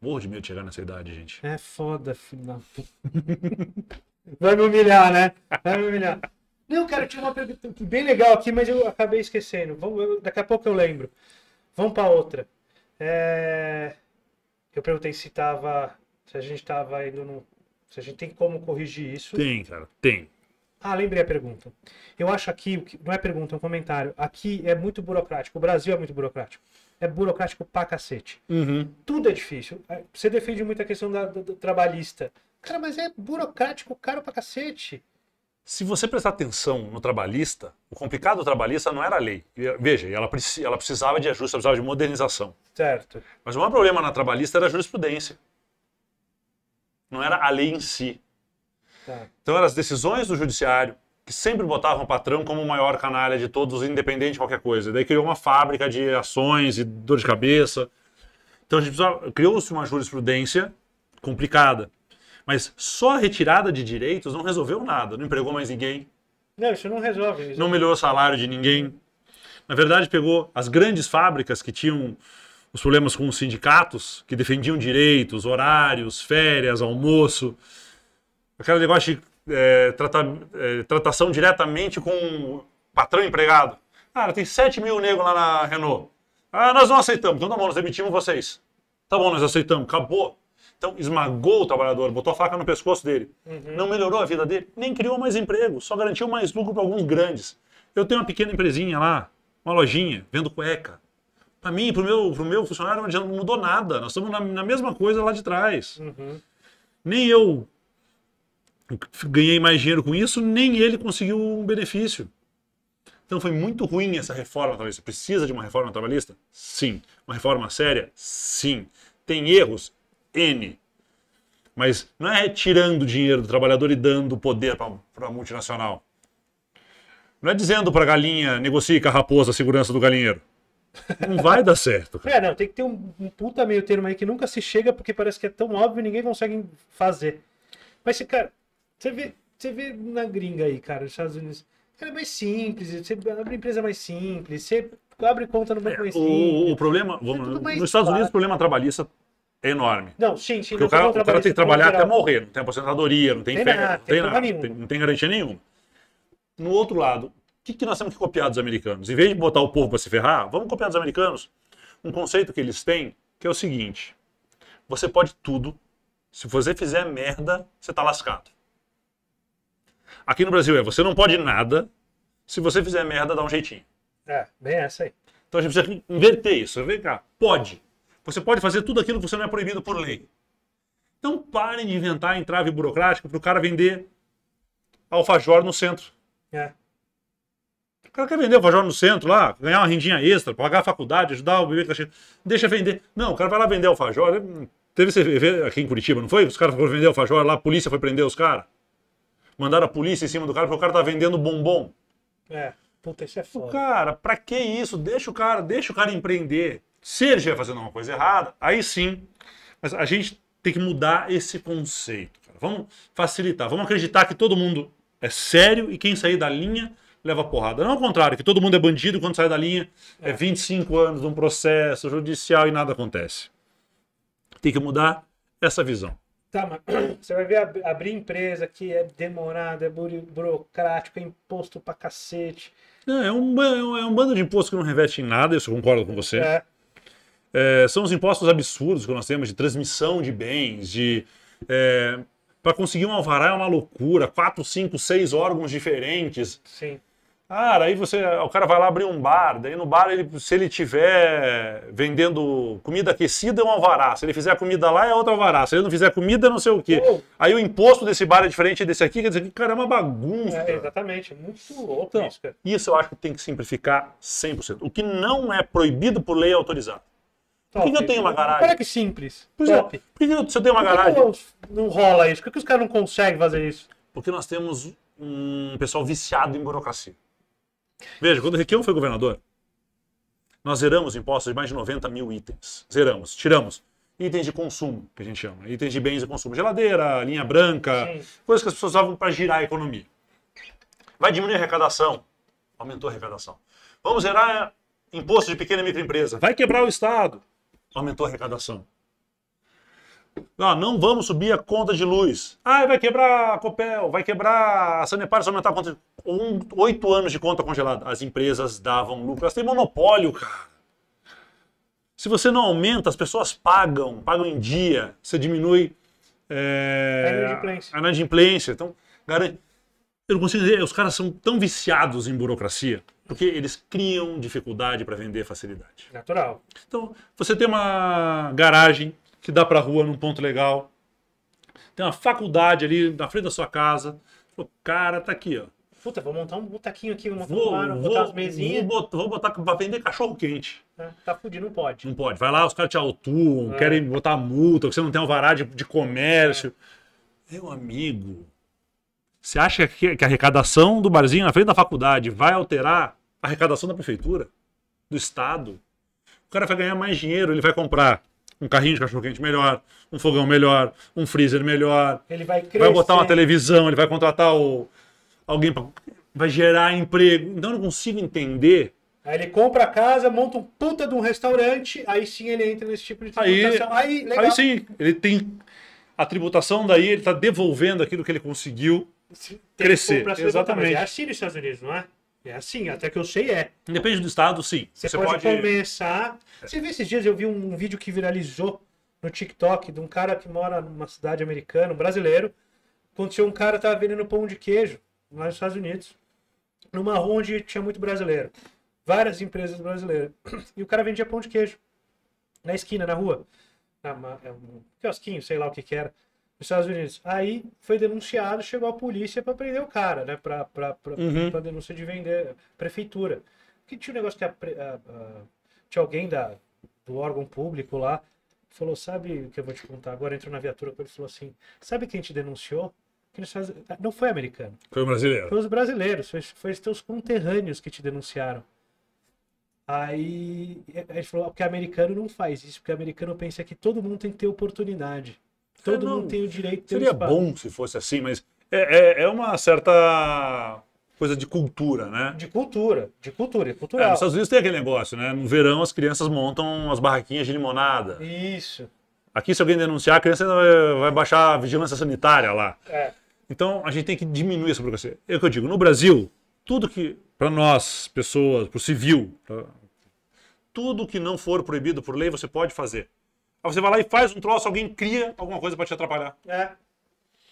Morro de medo de chegar nessa idade, gente. É foda, filho da (laughs) Vai me humilhar, né? Vai me humilhar. Não, cara, eu tinha uma pergunta bem legal aqui, mas eu acabei esquecendo. vamos eu, daqui a pouco eu lembro. Vamos para outra. É... Eu perguntei se tava. Se a gente tava indo no. Se a gente tem como corrigir isso. Tem, cara, tem. Ah, lembrei a pergunta. Eu acho aqui, não é pergunta, é um comentário. Aqui é muito burocrático. O Brasil é muito burocrático. É burocrático pra cacete. Uhum. Tudo é difícil. É, você defende muito a questão da, do, do trabalhista. Cara, mas é burocrático caro pra cacete. Se você prestar atenção no trabalhista, o complicado do trabalhista não era a lei. Veja, ela, ela precisava de ajuste, ela precisava de modernização. Certo. Mas o maior problema na trabalhista era a jurisprudência. Não era a lei em si. Certo. Tá. Então eram as decisões do judiciário, que sempre botavam o patrão como o maior canalha de todos, independente de qualquer coisa. Daí criou uma fábrica de ações e dor de cabeça. Então criou-se uma jurisprudência complicada. Mas só a retirada de direitos não resolveu nada. Não empregou mais ninguém. Não, isso não resolve. Isso não melhorou o salário de ninguém. Na verdade, pegou as grandes fábricas que tinham os problemas com os sindicatos, que defendiam direitos, horários, férias, almoço. Aquele negócio de é, é, tratação diretamente com o patrão empregado. Cara, tem 7 mil negros lá na Renault. Ah, nós não aceitamos. Então tá bom, nós demitimos vocês. Tá bom, nós aceitamos. Acabou. Então, esmagou o trabalhador, botou a faca no pescoço dele. Uhum. Não melhorou a vida dele, nem criou mais emprego, só garantiu mais lucro para alguns grandes. Eu tenho uma pequena empresinha lá, uma lojinha, vendo cueca. Para mim, para o meu, meu funcionário, não mudou nada. Nós estamos na, na mesma coisa lá de trás. Uhum. Nem eu ganhei mais dinheiro com isso, nem ele conseguiu um benefício. Então foi muito ruim essa reforma trabalhista. Precisa de uma reforma trabalhista? Sim. Uma reforma séria? Sim. Tem erros? N. Mas não é tirando dinheiro do trabalhador e dando poder para a multinacional. Não é dizendo para a galinha, negocie com a raposa a segurança do galinheiro. Não vai dar certo. Cara. É, não, tem que ter um, um puta meio termo aí que nunca se chega porque parece que é tão óbvio e ninguém consegue fazer. Mas, cara, você vê, você vê na gringa aí, cara, nos Estados Unidos, cara, é mais simples, você abre empresa mais simples, você abre conta no banco é, mais simples. O, o problema, vamos, é nos Estados Unidos o problema trabalhista é enorme. Não, sim, sim. Porque o cara, o cara tem que trabalhar até morrer, não tem aposentadoria, não tem, tem férias, nada, não, tem nada, tem, não tem garantia nenhuma. No outro lado, o que, que nós temos que copiar dos americanos? Em vez de botar o povo para se ferrar, vamos copiar dos americanos um conceito que eles têm, que é o seguinte: você pode tudo, se você fizer merda, você tá lascado. Aqui no Brasil é, você não pode nada, se você fizer merda, dá um jeitinho. É, bem essa aí. Então a gente precisa inverter isso. Vem cá, pode. Você pode fazer tudo aquilo que você não é proibido por lei. Então parem de inventar entrave burocrática para o cara vender alfajor no centro. É. O cara quer vender alfajor no centro lá, ganhar uma rendinha extra, pagar a faculdade, ajudar o bebê que tá cheio. Deixa vender. Não, o cara vai lá vender alfajor. Teve esse evento aqui em Curitiba, não foi? Os caras foram vender alfajor lá, a polícia foi prender os caras. Mandaram a polícia em cima do cara porque o cara tá vendendo bombom. É. Puta, isso é foda. Cara, pra que isso? Deixa o cara, deixa o cara empreender. Se ele estiver fazendo uma coisa errada, aí sim. Mas a gente tem que mudar esse conceito. Cara. Vamos facilitar, vamos acreditar que todo mundo é sério e quem sair da linha leva porrada. Não ao contrário, que todo mundo é bandido quando sai da linha é, 25 é. anos de um processo judicial e nada acontece. Tem que mudar essa visão. Tá, mas (clears throat) você vai ver abrir empresa que é demorado, é burocrático, é imposto pra cacete. É, é, um, é, um, é um bando de imposto que não reveste em nada, eu concordo com você. É. É, são os impostos absurdos que nós temos de transmissão de bens, de. É, para conseguir um alvará é uma loucura, quatro, cinco, seis órgãos diferentes. Sim. Cara, aí você, o cara vai lá abrir um bar, daí no bar, ele, se ele tiver vendendo comida aquecida, é um alvará. Se ele fizer comida lá, é outro alvará. Se ele não fizer comida, não sei o quê. Aí o imposto desse bar é diferente desse aqui, quer dizer, que, cara, é uma bagunça. É, exatamente, é muito louco então, isso, cara. Isso eu acho que tem que simplificar 100%. O que não é proibido por lei é autorizado. Por que, que, eu tenho uma garagem? Olha é que é simples. Pois Top. é. Por que, eu, se eu tenho uma Por que garagem? Não, não rola isso. Por que os caras não conseguem fazer isso? Porque nós temos um pessoal viciado em burocracia. Veja, quando o Requião foi governador, nós zeramos impostos de mais de 90 mil itens. Zeramos, tiramos. Itens de consumo, que a gente chama. Itens de bens de consumo. Geladeira, linha branca, Sim. coisas que as pessoas usavam para girar a economia. Vai diminuir a arrecadação. Aumentou a arrecadação. Vamos zerar imposto de pequena e microempresa. Vai quebrar o Estado aumentou a arrecadação. Ah, não vamos subir a conta de luz. Ah, vai quebrar a Copel, vai quebrar a Sanepar se aumentar a conta de... um, Oito anos de conta congelada. As empresas davam lucro. Elas têm monopólio, cara. Se você não aumenta, as pessoas pagam, pagam em dia. Você diminui é, a inadimplência. Então, garante... Eu não consigo dizer, os caras são tão viciados em burocracia. Porque eles criam dificuldade para vender facilidade. Natural. Então, você tem uma garagem que dá para a rua num ponto legal, tem uma faculdade ali na frente da sua casa. O cara tá aqui, ó. Puta, vou montar um botaquinho aqui, vou montar vou, vou, botar umas mesinhas. Vou botar, vou botar pra vender cachorro quente. É, tá fudido, não pode. Não pode. Vai lá, os caras te autuam, é. querem botar multa, que você não tem alvará de, de comércio. É. Meu amigo, você acha que a arrecadação do barzinho na frente da faculdade vai alterar a arrecadação da prefeitura? Do Estado? O cara vai ganhar mais dinheiro, ele vai comprar um carrinho de cachorro-quente melhor, um fogão melhor, um freezer melhor. Ele vai crescer. Vai botar uma televisão, ele vai contratar o... alguém Vai gerar emprego. Então eu não consigo entender Aí ele compra a casa, monta um puta de um restaurante, aí sim ele entra nesse tipo de tributação. Aí, aí, aí sim, ele tem a tributação daí, ele está devolvendo aquilo que ele conseguiu crescer. É exatamente. É assim nos Estados Unidos, não é? É assim, até que eu sei é. Depende do estado, sim. Você, você pode, pode, começar. Você viu esses dias eu vi um, um, vídeo que viralizou no TikTok de um cara que mora numa cidade americana, um brasileiro. Aconteceu um cara tava vendendo pão de queijo lá nos Estados Unidos, numa rua onde tinha muito brasileiro, várias empresas brasileiras. E o cara vendia pão de queijo na esquina, na rua. Na, é um quiosquinho, sei lá o que que era nos Estados Unidos. Aí foi denunciado, chegou a polícia para prender o cara, né? Para uhum. Pra denúncia de vender prefeitura. Que tinha um negócio que a, a, a, tinha alguém da, do órgão público lá falou, sabe o que eu vou te contar? Agora entrou na viatura e ele falou assim, sabe quem te denunciou? Que ah, não foi americano. Foi brasileiro. Foi os brasileiros, foi, foi os teus conterrâneos que te denunciaram. Aí gente falou, porque americano não faz isso, porque americano pensa que todo mundo tem que ter oportunidade. Todo não, mundo tem o direito de Seria bom se fosse assim, mas é, é, é, uma certa coisa de cultura, né? De cultura, de cultura, é cultural. É, nos Estados Unidos tem aquele negócio, né? No verão as crianças montam as barraquinhas de limonada. Isso. Aqui, se alguém denunciar, a criança vai baixar a vigilância sanitária lá. É. Então, a gente tem que diminuir essa burocracia. É o que eu digo, no Brasil, tudo que, para nós, pessoas, para o civil, pra... tudo que não for proibido por lei, você pode fazer. Aí você vai lá e faz um troço, alguém cria alguma coisa para te atrapalhar. É.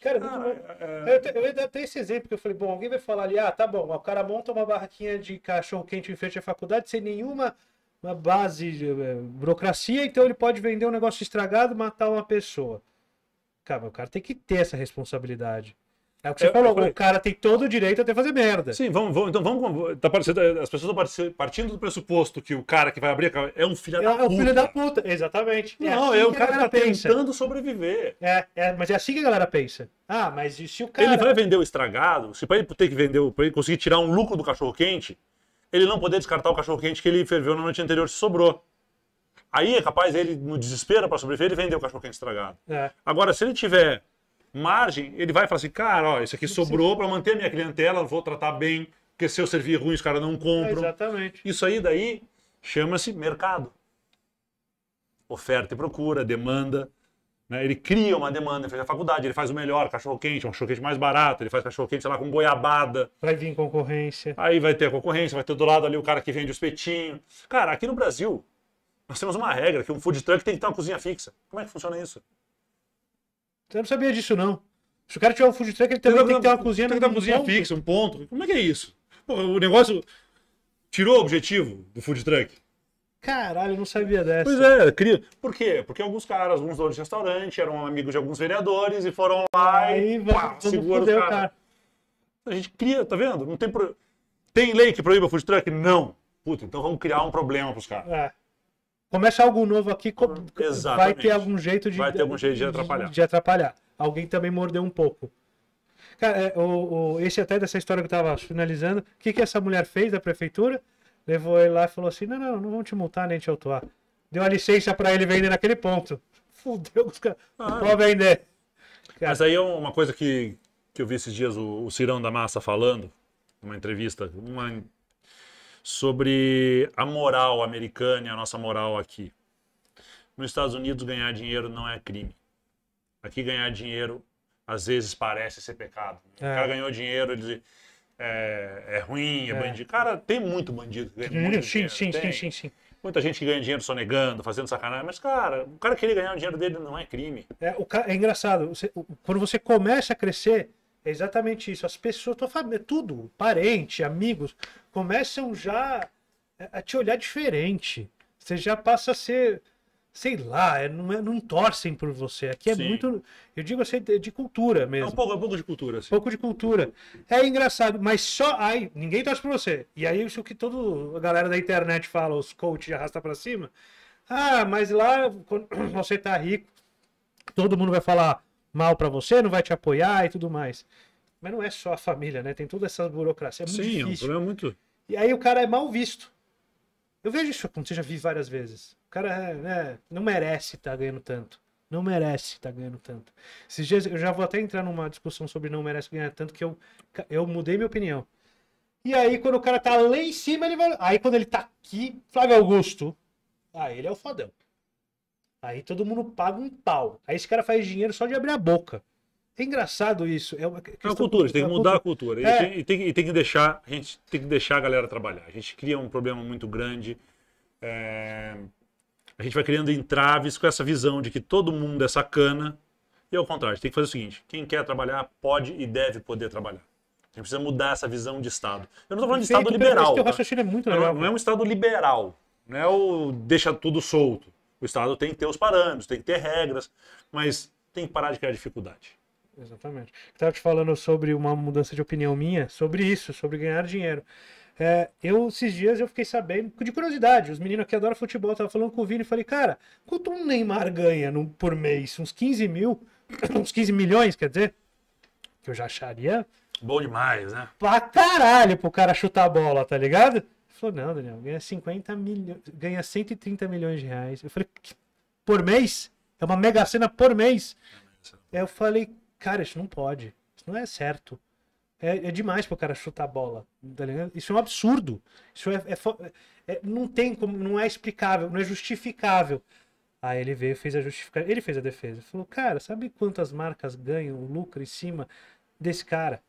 Cara, ah, muito é, é... Eu, até eu tenho esse exemplo que eu falei, bom, alguém vai falar ali, ah, tá bom, o cara monta uma barraquinha de cachorro quente em frente à faculdade sem nenhuma uma base de é, burocracia, então ele pode vender um negócio estragado, matar uma pessoa. Cara, o cara tem que ter essa responsabilidade. É o que você eu, falou, eu falei... o cara tem todo o direito até fazer merda. Sim, vamos, vamos então vamos. Tá parecendo, tá, as pessoas estão partindo do pressuposto que o cara que vai abrir a cabeça é um filho é da é, puta. É um filho da puta, exatamente. É não, é, assim é o cara que tá pensa. tentando sobreviver. É, é, mas é assim que a galera pensa. Ah, mas e se o cara. Ele vai vender o estragado, se pra ele ter que vender, pra ele conseguir tirar um lucro do cachorro quente, ele não poder descartar o cachorro quente que ele ferveu na noite anterior se sobrou. Aí é capaz ele, no desespero para sobreviver, ele vender o cachorro quente estragado. É. Agora, se ele tiver margem, ele vai falar assim, cara, ó, isso aqui (laughs) sobrou para manter a minha clientela, vou tratar bem, porque se eu servir ruim, os caras não compram. É exatamente. Isso aí daí chama-se mercado. Oferta e procura, demanda. Né? Ele cria uma demanda, ele faz a faculdade, ele faz o melhor, cachorro-quente, um cachorro-quente mais barato, ele faz cachorro-quente, sei lá, com goiabada. Vai vir concorrência. Aí vai ter a concorrência, vai ter do lado ali o cara que vende os petinhos. Cara, aqui no Brasil, nós temos uma regra que um food truck tem que ter uma cozinha fixa. Como é que funciona isso? Eu não sabia disso, não. Se o cara tiver um food truck, ele também tem, tem que ter uma cozinha. Tem que ter uma cozinha fixa, um ponto. Como é que é isso? Pô, o negócio tirou o objetivo do food truck. Caralho, eu não sabia dessa. Pois é, cria. Por quê? Porque alguns caras, alguns donos de restaurante, eram amigos de alguns vereadores e foram lá Aí, e pá, segura cara. cara. A gente cria, tá vendo? Não tem pro... Tem lei que proíba food truck? Não. Puta, então vamos criar um problema pros caras. É começa algo novo aqui, co... vai ter algum jeito de. Vai ter algum jeito de atrapalhar. De, de atrapalhar. Alguém também mordeu um pouco. Cara, é, o, o, esse até dessa história que eu tava finalizando, o que, que essa mulher fez da prefeitura? Levou ele lá e falou assim: não, não, não vou te multar nem te autuar. Deu a licença para ele vender naquele ponto. (laughs) Fudeu os caras. Ah, Pode vender. Cara. Mas aí é uma coisa que, que eu vi esses dias o, o Cirão da Massa falando, numa entrevista, uma sobre a moral americana e a nossa moral aqui. Nos Estados Unidos, ganhar dinheiro não é crime. Aqui, ganhar dinheiro às vezes parece ser pecado. É. O cara ganhou dinheiro, ele é, é ruim, é, é, bandido. Cara, tem muito bandido que ganha muito sim, dinheiro. Sim, tem. sim, sim, sim. Muita gente que ganha dinheiro sonegando, fazendo sacanagem, mas, cara, o cara querer ganhar o dinheiro dele não é crime. É, o, é engraçado, você, quando você começa a crescer, é exatamente isso. As pessoas, tua família, tudo, parente, amigos, começam já a te olhar diferente. Você já passa a ser, sei lá, é, não, é, não torcem por você. Aqui é Sim. muito, eu digo assim, de cultura mesmo. É um pouco, é um pouco de cultura. Sim. pouco de cultura. É engraçado, mas só aí, ninguém torce por você. E aí isso que toda a galera da internet fala, os coaches arrasta para cima. Ah, mas lá, quando (clears throat) você tá rico, todo mundo vai falar, mal para você, não vai te apoiar e tudo mais. Mas não é só a família, né? Tem toda essa burocracia. É muito Sim, difícil. é um problema muito. E aí o cara é mal visto. Eu vejo isso acontecer, já vi várias vezes. O cara né, não merece estar tá ganhando tanto. Não merece estar tá ganhando tanto. Esses dias eu já vou até entrar numa discussão sobre não merece ganhar tanto que eu, eu mudei minha opinião. E aí, quando o cara tá lá em cima, ele vai. Aí, quando ele tá aqui, Flávio Augusto. Ah, ele é o fodão. Aí todo mundo paga um pau. Aí esse cara faz dinheiro só de abrir a boca. É engraçado isso. É uma é questão... é cultura, a gente tem que mudar a cultura. É. E, tem, e, tem, que deixar, a gente tem que deixar a galera trabalhar. A gente cria um problema muito grande. É... A gente vai criando entraves com essa visão de que todo mundo é sacana. E ao é contrário, a gente tem que fazer o seguinte: quem quer trabalhar pode e deve poder trabalhar. A gente precisa mudar essa visão de Estado. Eu não estou falando de Estado liberal. Tá? É muito legal, não é um Estado liberal. Não é o deixa tudo solto. O Estado tem que ter os parâmetros, tem que ter regras, mas tem que parar de criar dificuldade. Exatamente. Estava te falando sobre uma mudança de opinião minha, sobre isso, sobre ganhar dinheiro. É, eu, esses dias, eu fiquei sabendo, de curiosidade, os meninos que adoram futebol, estavam falando com o Vini, falei, cara, quanto um Neymar ganha no, por mês? Uns 15 mil, (coughs) uns 15 milhões, quer dizer? Que eu já acharia... Bom demais, né? Pra caralho pro cara chutar a bola, tá ligado? falou, não, Daniel, ganha 50 milhões, ganha 130 milhões de reais. Eu falei, por mês? É uma mega cena por mês. É eu falei, cara, isso não pode. Isso não é certo. É, é demais pro cara chutar a bola. Tá isso é um absurdo. Isso é, é, é, é, Não tem como. Não é explicável, não é justificável. Aí ele veio fez a justificativa. Ele fez a defesa. Falou, cara, sabe quantas marcas ganham, lucro em cima desse cara?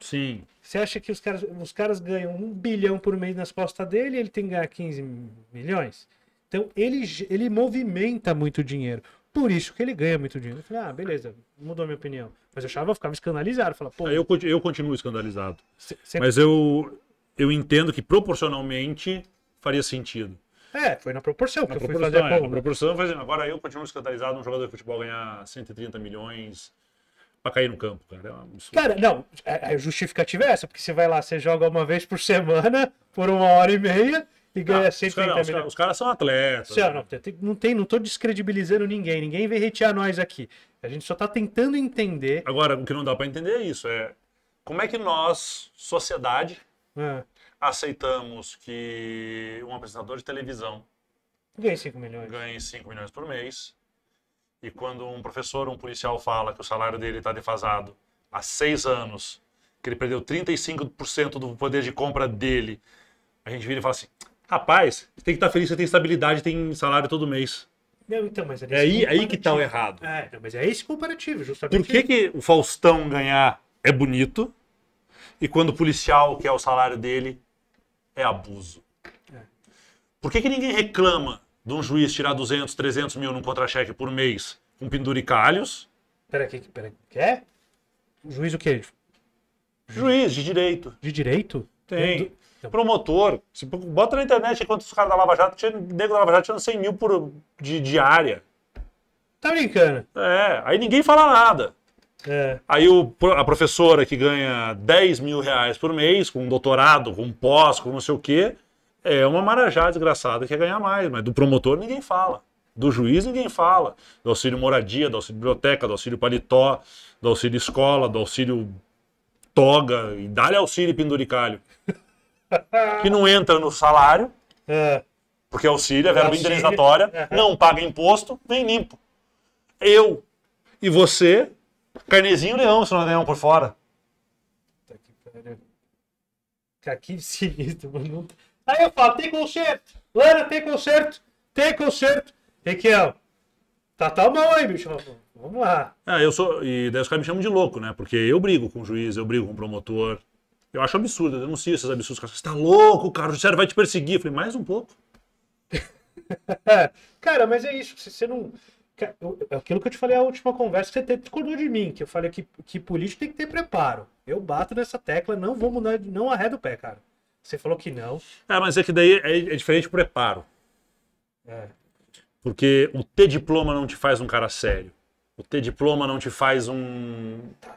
Sim. Você acha que os caras, os caras ganham um bilhão por mês nas costas dele e ele tem que ganhar 15 milhões? Então, ele, ele movimenta muito dinheiro. Por isso que ele ganha muito dinheiro. Eu falei, ah, beleza, mudou minha opinião. Mas eu achava, eu ficava escandalizado. Falava, Pô, ah, eu, eu continuo escandalizado. Cê, cê... Mas eu, eu entendo que proporcionalmente faria sentido. É, foi na proporção na que proporção, eu fui fazer a é, Na proporção, fazendo. Agora eu continuo escandalizado um jogador de futebol ganhar 130 milhões para cair no campo, cara. É cara, não, a é, é justificativa é essa, porque você vai lá, você joga uma vez por semana, por uma hora e meia, e ganha ah, 130 cara, milhões. Os caras cara são atletas. Né? Não, não, tem, não tô descredibilizando ninguém, ninguém vem retear nós aqui. A gente só está tentando entender. Agora, o que não dá para entender é isso, é como é que nós, sociedade, é. aceitamos que um apresentador de televisão ganhe 5 milhões. ganhe 5 milhões por mês e quando um professor, um policial fala que o salário dele está defasado há seis anos, que ele perdeu 35% do poder de compra dele, a gente vira e fala assim: rapaz, você tem que estar tá feliz, você tem estabilidade, tem salário todo mês. Não, então, mas é, é aí, é aí que está o errado. É, então, mas é esse comparativo, justamente. Por que, que o Faustão ganhar é bonito e quando o policial quer o salário dele é abuso? É. Por que, que ninguém reclama de um juiz tirar 200, 300 mil num contra-cheque por mês com penduricalhos. Peraí, peraí, quer? O é? juiz o quê? Juiz de direito. De direito? Tem. Do... Então. Promotor. bota na internet quantos os caras da Lava Jato, tinha, nego da Lava Jato tirando 100 mil por, de diária. Tá brincando? É, aí ninguém fala nada. É. Aí o, a professora que ganha 10 mil reais por mês, com um doutorado, com um pós, com não sei o quê, é uma marajá desgraçada que quer ganhar mais, mas do promotor ninguém fala. Do juiz ninguém fala. Do auxílio moradia, do auxílio biblioteca, do auxílio paletó, do auxílio escola, do auxílio toga e dá-lhe auxílio penduricalho. (laughs) que não entra no salário, é. porque auxílio é verba indenizatória, é. não paga imposto, nem limpo. Eu e você, carnezinho leão, se nós ganhamos por fora. Tá aqui, cara. (laughs) Tá sinistro, não. Aí eu falo, tem conserto. Lana, tem conserto. Tem conserto. Requiel, tá tá mal aí, bicho. Vamos lá. Ah, eu sou. E daí os caras me chamam de louco, né? Porque eu brigo com o juiz, eu brigo com o promotor. Eu acho absurdo, eu denuncio esses absurdos. Os caras, você tá louco, cara, o judiciário vai te perseguir. Eu falei, mais um pouco. (laughs) cara, mas é isso. Você não. é Aquilo que eu te falei a última conversa, que você discordou de mim, que eu falei que, que político tem que ter preparo. Eu bato nessa tecla, não vou mudar, não arredo o pé, cara. Você falou que não. Ah, mas é que daí é, é diferente o preparo. É. Porque o ter diploma não te faz um cara sério. O ter diploma não te faz um. Tá,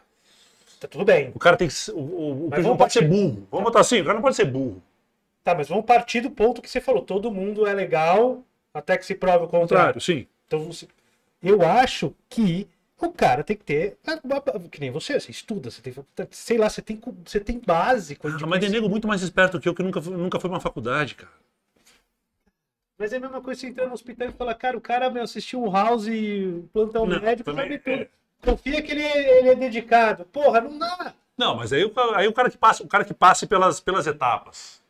tá tudo bem. O cara tem que. O, o, o cara não pode ser burro. Vamos tá. botar assim: o cara não pode ser burro. Tá, mas vamos partir do ponto que você falou. Todo mundo é legal até que se prove o contrário. contrário sim. Então, eu acho que o cara tem que ter. Ah, que nem você, você estuda, você tem. Sei lá, você tem, você tem básico. Ah, mas tem nego muito mais esperto que eu, que nunca, nunca foi uma faculdade, cara. Mas é a mesma coisa você entrar no hospital e falar, cara, o cara meu, assistiu um house, plantão não, médico, também, é. tudo. Confia que ele, ele é dedicado. Porra, não dá. Não, mas aí, aí o cara que passa, o cara que passe pelas, pelas etapas.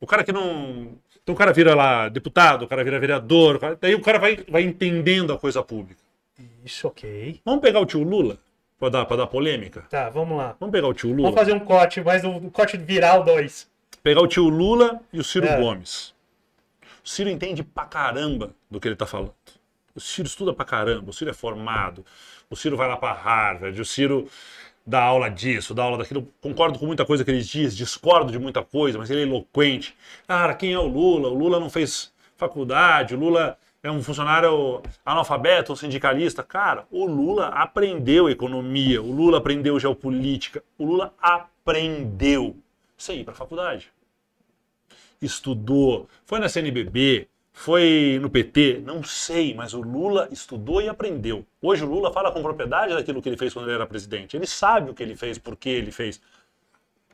O cara que não. Então o cara vira lá deputado, o cara vira vereador, o cara... daí o cara vai, vai entendendo a coisa pública. Isso, ok. Vamos pegar o tio Lula? Pra dar, pra dar polêmica? Tá, vamos lá. Vamos pegar o tio Lula. Vamos fazer um corte, mas um corte viral 2. Pegar o tio Lula e o Ciro é. Gomes. O Ciro entende pra caramba do que ele tá falando. O Ciro estuda pra caramba, o Ciro é formado, o Ciro vai lá pra Harvard, o Ciro dá aula disso, dá aula daquilo. Concordo com muita coisa que ele diz, discordo de muita coisa, mas ele é eloquente. Cara, quem é o Lula? O Lula não fez faculdade, o Lula é um funcionário analfabeto ou sindicalista. Cara, o Lula aprendeu economia, o Lula aprendeu geopolítica, o Lula aprendeu. Isso aí, para a faculdade. Estudou, foi na CNBB, foi no PT, não sei, mas o Lula estudou e aprendeu. Hoje o Lula fala com propriedade daquilo que ele fez quando ele era presidente. Ele sabe o que ele fez, por que ele fez.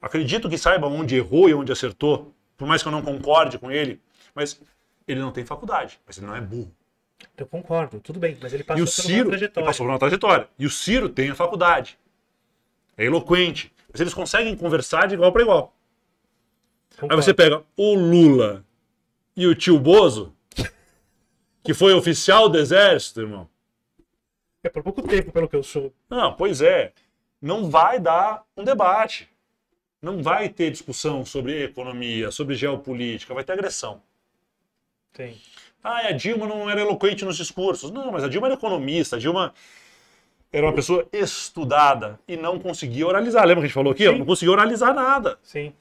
Acredito que saiba onde errou e onde acertou, por mais que eu não concorde com ele, mas ele não tem faculdade, mas ele não é burro. Eu concordo, tudo bem, mas ele passou e o por uma trajetória. passou por uma trajetória. E o Ciro tem a faculdade. É eloquente. Mas eles conseguem conversar de igual para igual. Concordo. Aí você pega o Lula e o tio Bozo, que foi oficial do exército, irmão. É por pouco tempo, pelo que eu sou. Não, pois é. Não vai dar um debate. Não vai ter discussão sobre economia, sobre geopolítica, vai ter agressão. Tem. Ah, e a Dilma não era eloquente nos discursos. Não, mas a Dilma era economista, a Dilma era uma pessoa estudada e não conseguia oralizar. Lembra que a gente falou aqui? Sim. Não conseguia oralizar nada. Sim.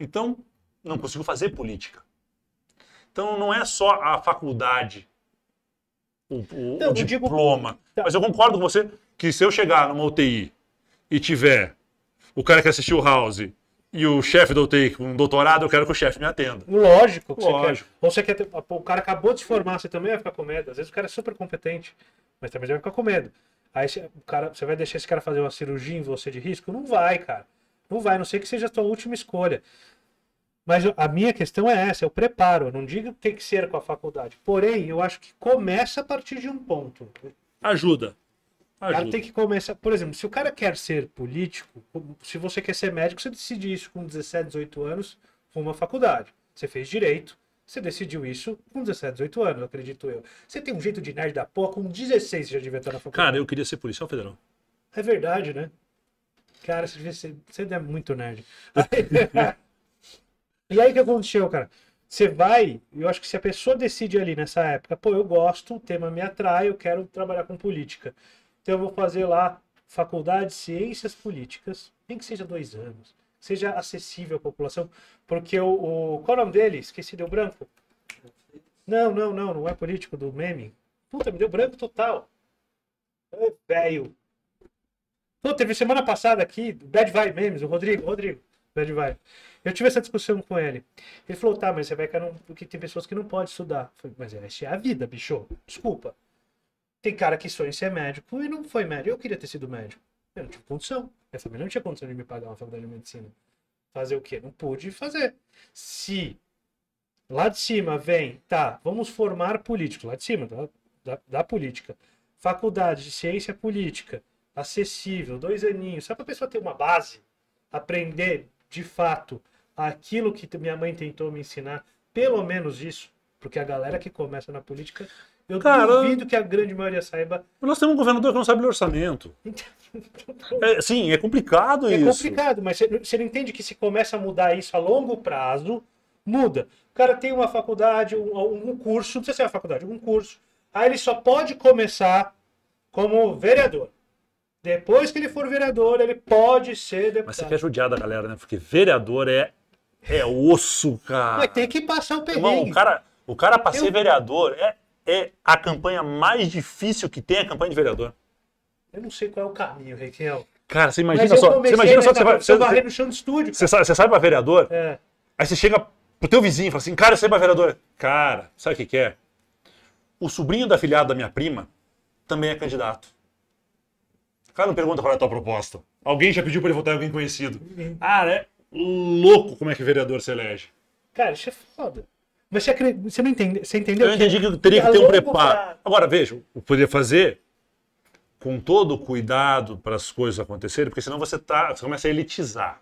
Então, não conseguiu fazer política. Então, não é só a faculdade, o, o, não, o diploma. Digo... Tá. Mas eu concordo com você que se eu chegar numa UTI e tiver o cara que assistiu o House e o chefe do UTI com um doutorado, eu quero que o chefe me atenda. Lógico que Lógico. você quer. Ou você quer ter... o cara acabou de se formar, você também vai ficar com medo. Às vezes o cara é super competente, mas também vai ficar com medo. Aí você, o cara, você vai deixar esse cara fazer uma cirurgia em você de risco? Não vai, cara. Não vai, não sei que seja a sua última escolha. Mas a minha questão é essa, eu preparo, eu não digo tem que ser com a faculdade. Porém, eu acho que começa a partir de um ponto. Ajuda. Ajuda. O cara tem que começar. Por exemplo, se o cara quer ser político, se você quer ser médico, você decide isso com 17, 18 anos, com uma faculdade. Você fez direito, você decidiu isso com 17, 18 anos, acredito eu. Você tem um jeito de nerd da porra, com 16 você já devia estar na faculdade. Cara, eu queria ser policial federal. É verdade, né? Cara, você, devia você é muito nerd. (laughs) e aí o que aconteceu, cara? Você vai, eu acho que se a pessoa decide ali nessa época, pô, eu gosto, o tema me atrai, eu quero trabalhar com política. Então eu vou fazer lá faculdade de ciências políticas, nem que seja dois anos, seja acessível à população, porque o, o qual é o nome dele? Esqueci, deu branco? Não, não, não, não é político do meme. Puta, me deu branco total. Ô, velho. Pô, teve semana passada aqui, Bad Vibe Memes, o Rodrigo, Rodrigo, Bad Vibe. Eu tive essa discussão com ele. Ele falou, tá, mas Rebeca, não, porque tem pessoas que não podem estudar. falei, mas essa é a vida, bicho. Desculpa. Tem cara que sonha em ser médico e não foi médico. Eu queria ter sido médico. Eu não tinha condição. Minha família não tinha condição de me pagar uma faculdade de medicina. Fazer o quê? Não pude fazer. Se lá de cima vem, tá, vamos formar político, lá de cima, da, da, da política. Faculdade de ciência política, acessível, dois aninhos, só para a pessoa ter uma base, aprender de fato aquilo que minha mãe tentou me ensinar, pelo menos isso, porque a galera que começa na política eu Cara, duvido que a grande maioria saiba. Nós temos um governador que não sabe o orçamento. Então, (laughs) é, sim, é complicado é isso. É complicado, mas você não entende que se começa a mudar isso a longo prazo, muda. O cara tem uma faculdade, um, um curso, não sei se é uma faculdade, um curso. Aí ele só pode começar como vereador. Depois que ele for vereador, ele pode ser deputado. Mas você quer judiar da galera, né? Porque vereador é, é osso, cara. Mas tem que passar o perrengue. Irmão, o cara, o cara para ser vereador é, é a campanha mais difícil que tem, a campanha de vereador. Eu não sei qual é o caminho, Requiel. Cara, você imagina Mas só. Você imagina só que você vai. Você no chão do estúdio. Você sai, você sai pra vereador, é. aí você chega pro teu vizinho e fala assim: Cara, eu saí pra vereador. Cara, sabe o que, que é? O sobrinho da filhada da minha prima também é candidato. O cara não pergunta qual é a tua proposta. Alguém já pediu pra ele votar em alguém conhecido. Ah, é louco como é que vereador se elege. Cara, isso é foda. Você, você não entende, você entendeu? Eu entendi que, que teria que ter um preparo. Agora, veja, o poder fazer com todo o cuidado para as coisas acontecerem, porque senão você, tá, você começa a elitizar.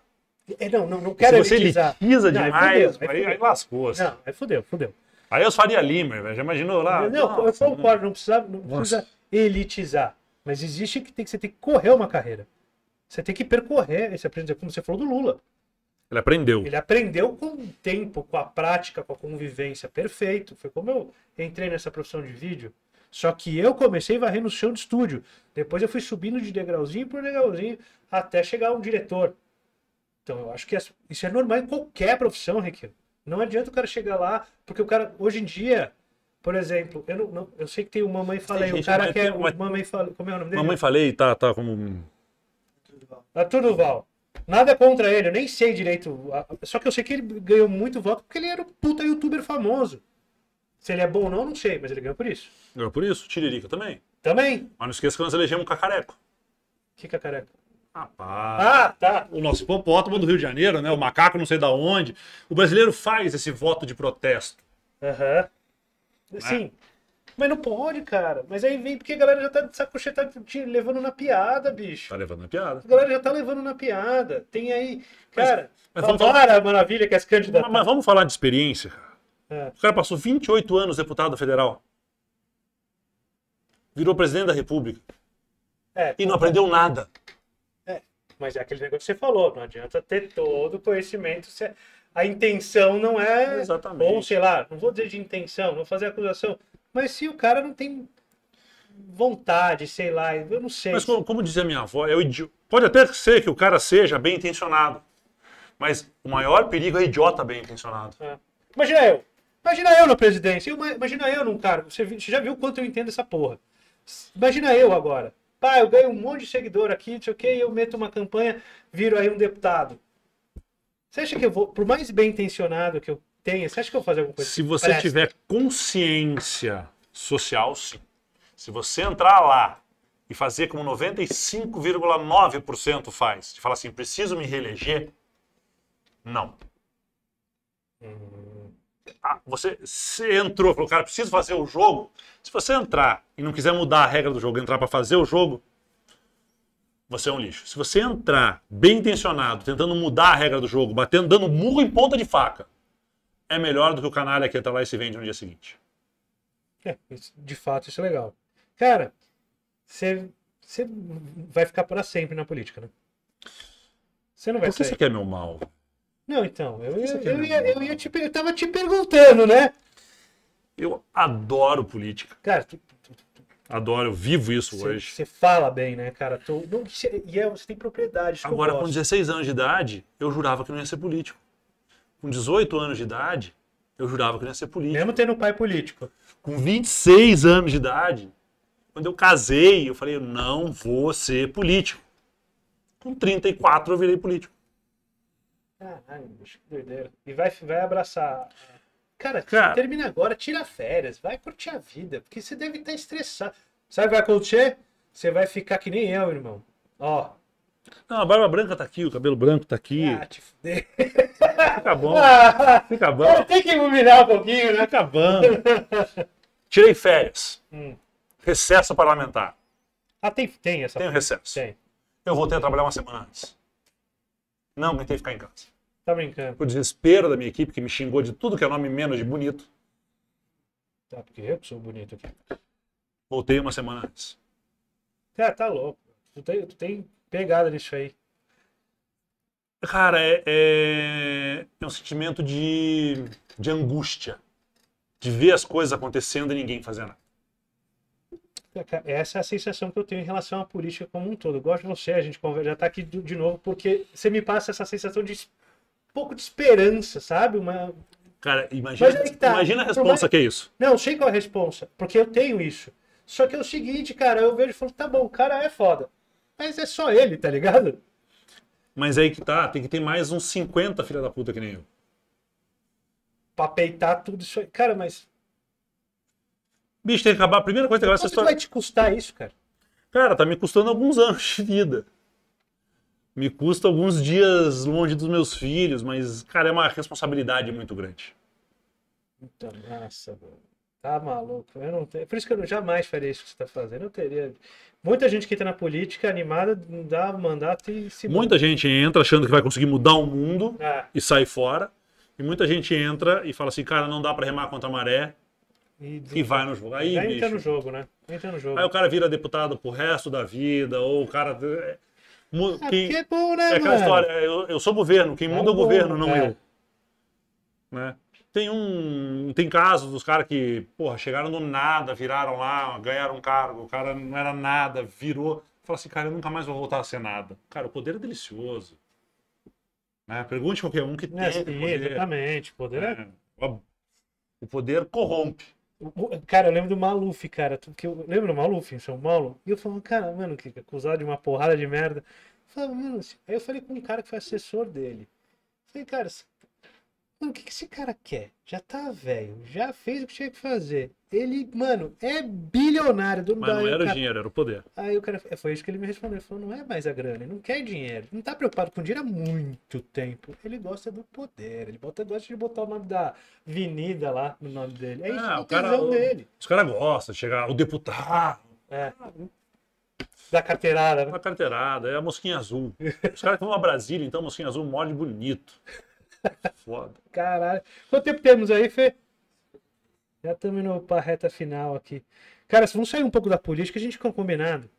É, não, não, não quero se elitizar. Se você elitiza não, demais, fudeu, aí, aí lascou. -se. Não, aí fudeu, fudeu. Aí eu faria Limer, já imaginou lá? Não, nossa, eu concordo, né? não precisa, não precisa elitizar. Mas existe que, tem, que você tem que correr uma carreira. Você tem que percorrer, esse aprendizado, como você falou do Lula. Ele aprendeu. Ele aprendeu com o tempo, com a prática, com a convivência. Perfeito. Foi como eu entrei nessa profissão de vídeo. Só que eu comecei varrendo o chão de estúdio. Depois eu fui subindo de degrauzinho por degrauzinho até chegar um diretor. Então eu acho que é isso é normal em qualquer profissão, Riquinho. Não adianta o cara chegar lá, porque o cara, hoje em dia, por exemplo, eu, não, não, eu sei que tem uma mãe falei, gente, é o cara quer. Uma... Mamãe falei, como é o nome dele? Mamãe falei, tá, tá como. Arthur Duval. Nada contra ele, eu nem sei direito. Só que eu sei que ele ganhou muito voto porque ele era um puta youtuber famoso. Se ele é bom ou não, não sei, mas ele ganhou por isso. Ganhou por isso. Tiririca também. Também. Mas não esqueça que nós elegemos um Cacareco. Que Cacareco? Rapaz. Ah, tá. O nosso hipopótamo do Rio de Janeiro, né? O macaco não sei da onde. O brasileiro faz esse voto de protesto. Aham. Uhum. Sim. Mas não pode, cara. Mas aí vem porque a galera já tá de saco cheio, tá te levando na piada, bicho. Tá levando na piada. A galera já tá levando na piada. Tem aí. Cara, mas, mas falar a maravilha que as candidatas. Mas, vamos falar de experiência. É. O cara passou 28 anos deputado federal. Virou presidente da República. É, e não aprendeu nada. É, mas é aquele negócio que você falou, não adianta ter todo o conhecimento. Se a intenção não é. Exatamente. Ou sei lá, não vou dizer de intenção, vou fazer acusação. Mas se o cara não tem vontade, sei lá, eu não sei. Mas como, como dizia minha avó, é o idi... pode até ser que o cara seja bem intencionado, mas o maior perigo é idiota bem intencionado. É. Imagina eu. Imagina eu na presidência. Imagina eu num cargo. Você, você já viu quanto eu entendo essa porra. Imagina eu agora. Pá, eu ganho um monte de seguidor aqui, não sei o quê, e eu meto uma campanha, viro aí um deputado. Você acha que eu vou, por mais bem intencionado que eu tem. Você acha que eu vou fazer alguma coisa? Se assim? você Presta. tiver consciência social, sim. Se você entrar lá e fazer como 95,9% faz, e falar assim, preciso me reeleger, não. Hum. Ah, você se entrou, falou, cara, preciso fazer o jogo. Se você entrar e não quiser mudar a regra do jogo, entrar para fazer o jogo, você é um lixo. Se você entrar bem intencionado, tentando mudar a regra do jogo, batendo, dando murro em ponta de faca, é melhor do que o canalha que entra tá lá e se vende no dia seguinte. É, de fato, isso é legal. Cara, você vai ficar para sempre na política, né? Você não vai Por que sair. você quer meu mal? Não, então, eu, eu, eu, ia, eu, ia te, eu tava te perguntando, né? Eu adoro política. Cara, tu, tu, tu, adoro, eu vivo isso cê, hoje. Você fala bem, né, cara? não, cê, e é, você tem propriedade. Agora, com 16 anos de idade, eu jurava que não ia ser político. Com 18 anos de idade, eu jurava que eu ia ser político. Mesmo tendo um pai político. Com 26 anos de idade, quando eu casei, eu falei, eu não vou ser político. Com 34 eu virei político. Caralho, bicho, que doideira. E vai, vai abraçar. Cara, Cara, termina agora, tira férias, vai curtir a vida, porque você deve estar estressado. Sabe o que vai acontecer? Você vai ficar que nem eu, irmão. Ó, não, a barba branca tá aqui, o cabelo branco tá aqui. Ah, te fuder. Fica bom. (laughs) Fica bom. Tem que iluminar um pouquinho, né? Fica bom. Tirei férias. Hum. Recesso parlamentar. Ah, tem, tem essa. Tem um recesso. Tem. Eu voltei a trabalhar uma semana antes. Não aguentei ficar em casa. Tá brincando. O desespero da minha equipe, que me xingou de tudo que é nome menos de bonito. Tá, porque eu que sou bonito aqui. Voltei uma semana antes. Cara, é, tá louco. Tu tem, tu tem pegada nisso aí. Cara, é, é, é um sentimento de, de angústia. De ver as coisas acontecendo e ninguém fazendo nada é, essa é a sensação que eu tenho em relação à política como um todo. Eu gosto de você, a gente já está aqui de novo, porque você me passa essa sensação de um pouco de esperança, sabe? Uma... Cara, imagina, tá. imagina a resposta mais... que é isso. Não, sei qual é a resposta, porque eu tenho isso. Só que é o seguinte, cara, eu vejo e falo, tá bom, o cara é foda. Mas é só ele, tá ligado? Mas aí que tá, tem que ter mais uns 50 filha da puta que nem eu. Pra peitar tudo isso aí. Cara, mas. Bicho, tem que acabar. A primeira coisa que acabar essa história. vai te custar isso, cara? Cara, tá me custando alguns anos de vida. Me custa alguns dias longe dos meus filhos, mas, cara, é uma responsabilidade muito grande. Muita massa, mano. Tá maluco? Eu não tenho... Por isso que eu jamais faria isso que você tá fazendo. Eu teria. Muita gente que entra na política animada, dá mandato e se. Muita gente entra achando que vai conseguir mudar o mundo ah. e sai fora. E muita gente entra e fala assim, cara, não dá para remar contra a maré. E, do... e vai no jogo. Aí, entra no jogo, né? Entra no jogo. Aí o cara vira deputado pro resto da vida, ou o cara. É ah, quem... é bom, né, É aquela mano? história, eu, eu sou governo, quem é muda bom, é o governo, não é. eu. Né? Tem um. Tem casos dos caras que, porra, chegaram do nada, viraram lá, ganharam um cargo, o cara não era nada, virou. Fala assim, cara, eu nunca mais vou voltar a ser nada. Cara, o poder é delicioso. Né? Pergunte qualquer um que é, tem esse Poder. Exatamente, o poder é. é... O poder corrompe. Cara, eu lembro do Maluf, cara. Que eu lembro do Maluf em São Paulo. E eu falei cara, mano, que acusado de uma porrada de merda. Eu falava, mano, aí eu falei com um cara que foi assessor dele. Eu falei, cara, Mano, o que, que esse cara quer? Já tá velho, já fez o que tinha que fazer. Ele, mano, é bilionário. Do mas não era o cara... dinheiro, era o poder. Aí o cara, é, foi isso que ele me respondeu. Ele falou, não é mais a grana, ele não quer dinheiro. Não tá preocupado com dinheiro há muito tempo. Ele gosta do poder, ele bota, gosta de botar o nome da avenida lá no nome dele. É isso ah, é o cara, o, dele. Os caras gostam de chegar, o deputado. É. Da carteirada, né? carteirada, é a mosquinha azul. Os caras que vão a Brasília, então, a mosquinha azul morde bonito. Foda. Caralho. Quanto tempo temos aí, Fê? Já estamos indo para a reta final aqui. Cara, vamos sair um pouco da política, a gente tinha combinado.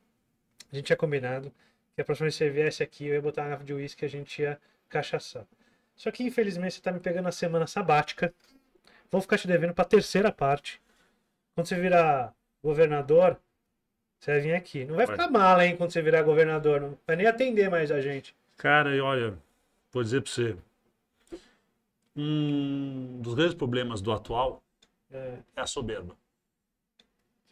A gente tinha é combinado que a próxima vez que você viesse aqui, eu ia botar uma garrafa de uísque e a gente ia cachaçar. Só que, infelizmente, você está me pegando a semana sabática. Vou ficar te devendo para a terceira parte. Quando você virar governador, você vai vir aqui. Não vai ficar mal, hein, quando você virar governador. Não vai nem atender mais a gente. Cara, e olha, vou dizer para você, um dos grandes problemas do atual é, é a soberba.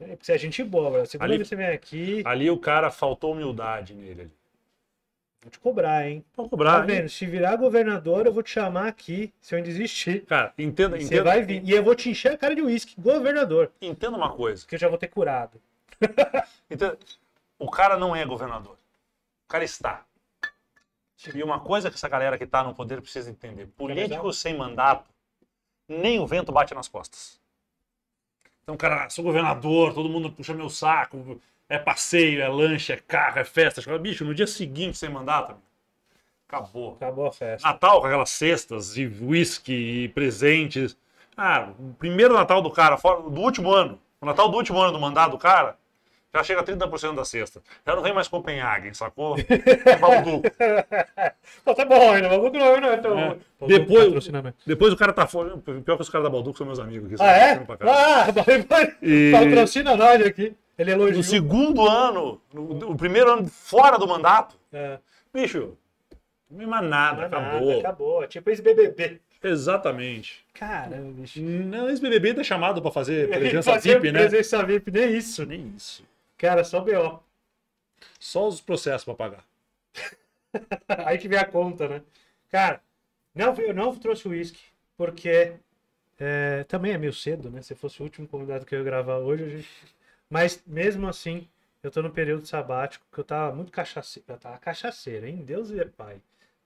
É, porque se a gente boba, segunda ali, vez você vem aqui. Ali o cara faltou humildade nele. Ali. Vou te cobrar, hein? Vou cobrar. Tá vendo? Hein? Se virar governador, eu vou te chamar aqui se eu desistir. Cara, entenda, entenda. Você vai vir. E eu vou te encher a cara de uísque, governador. Entenda uma coisa. Que eu já vou ter curado. (laughs) então, o cara não é governador. O cara está. E uma coisa que essa galera que está no poder precisa entender: é político é sem mandato, nem o vento bate nas costas. Então, cara, sou governador, todo mundo puxa meu saco, é passeio, é lanche, é carro, é festa. Bicho, no dia seguinte, sem mandato, acabou. Acabou a festa. Natal com aquelas cestas e uísque e presentes. Ah, o primeiro Natal do cara, fora do último ano. O Natal do último ano do mandato do cara, já chega a 30% da cesta. Já não vem mais Copenhagen, sacou? É balduco. tá, tá bom ainda, balduco não, é tão... É. Depois, depois o cara tá fora. Pior que os caras da Balduco são meus amigos aqui. Ah, é? Ah, (laughs) e... patrocina nós aqui. Ele elogiou. No segundo ano, no, o primeiro ano fora do mandato, é. bicho, não me manda nada, não é acabou. Nada, acabou, é tipo ex-BBB. Exatamente. Caramba, bicho. Não, ex-BBB tá é chamado pra fazer (laughs) presença VIP, né? Presença VIP, nem isso. Nem isso. Cara, só BO. Só os processos para pagar. (laughs) Aí que vem a conta, né? Cara, não, eu não trouxe uísque, porque é, também é meio cedo, né? Se fosse o último convidado que eu ia gravar hoje, gente... mas mesmo assim, eu tô no período sabático que eu tava muito cachaceiro. Eu tava cachaceiro, hein? Deus e pai.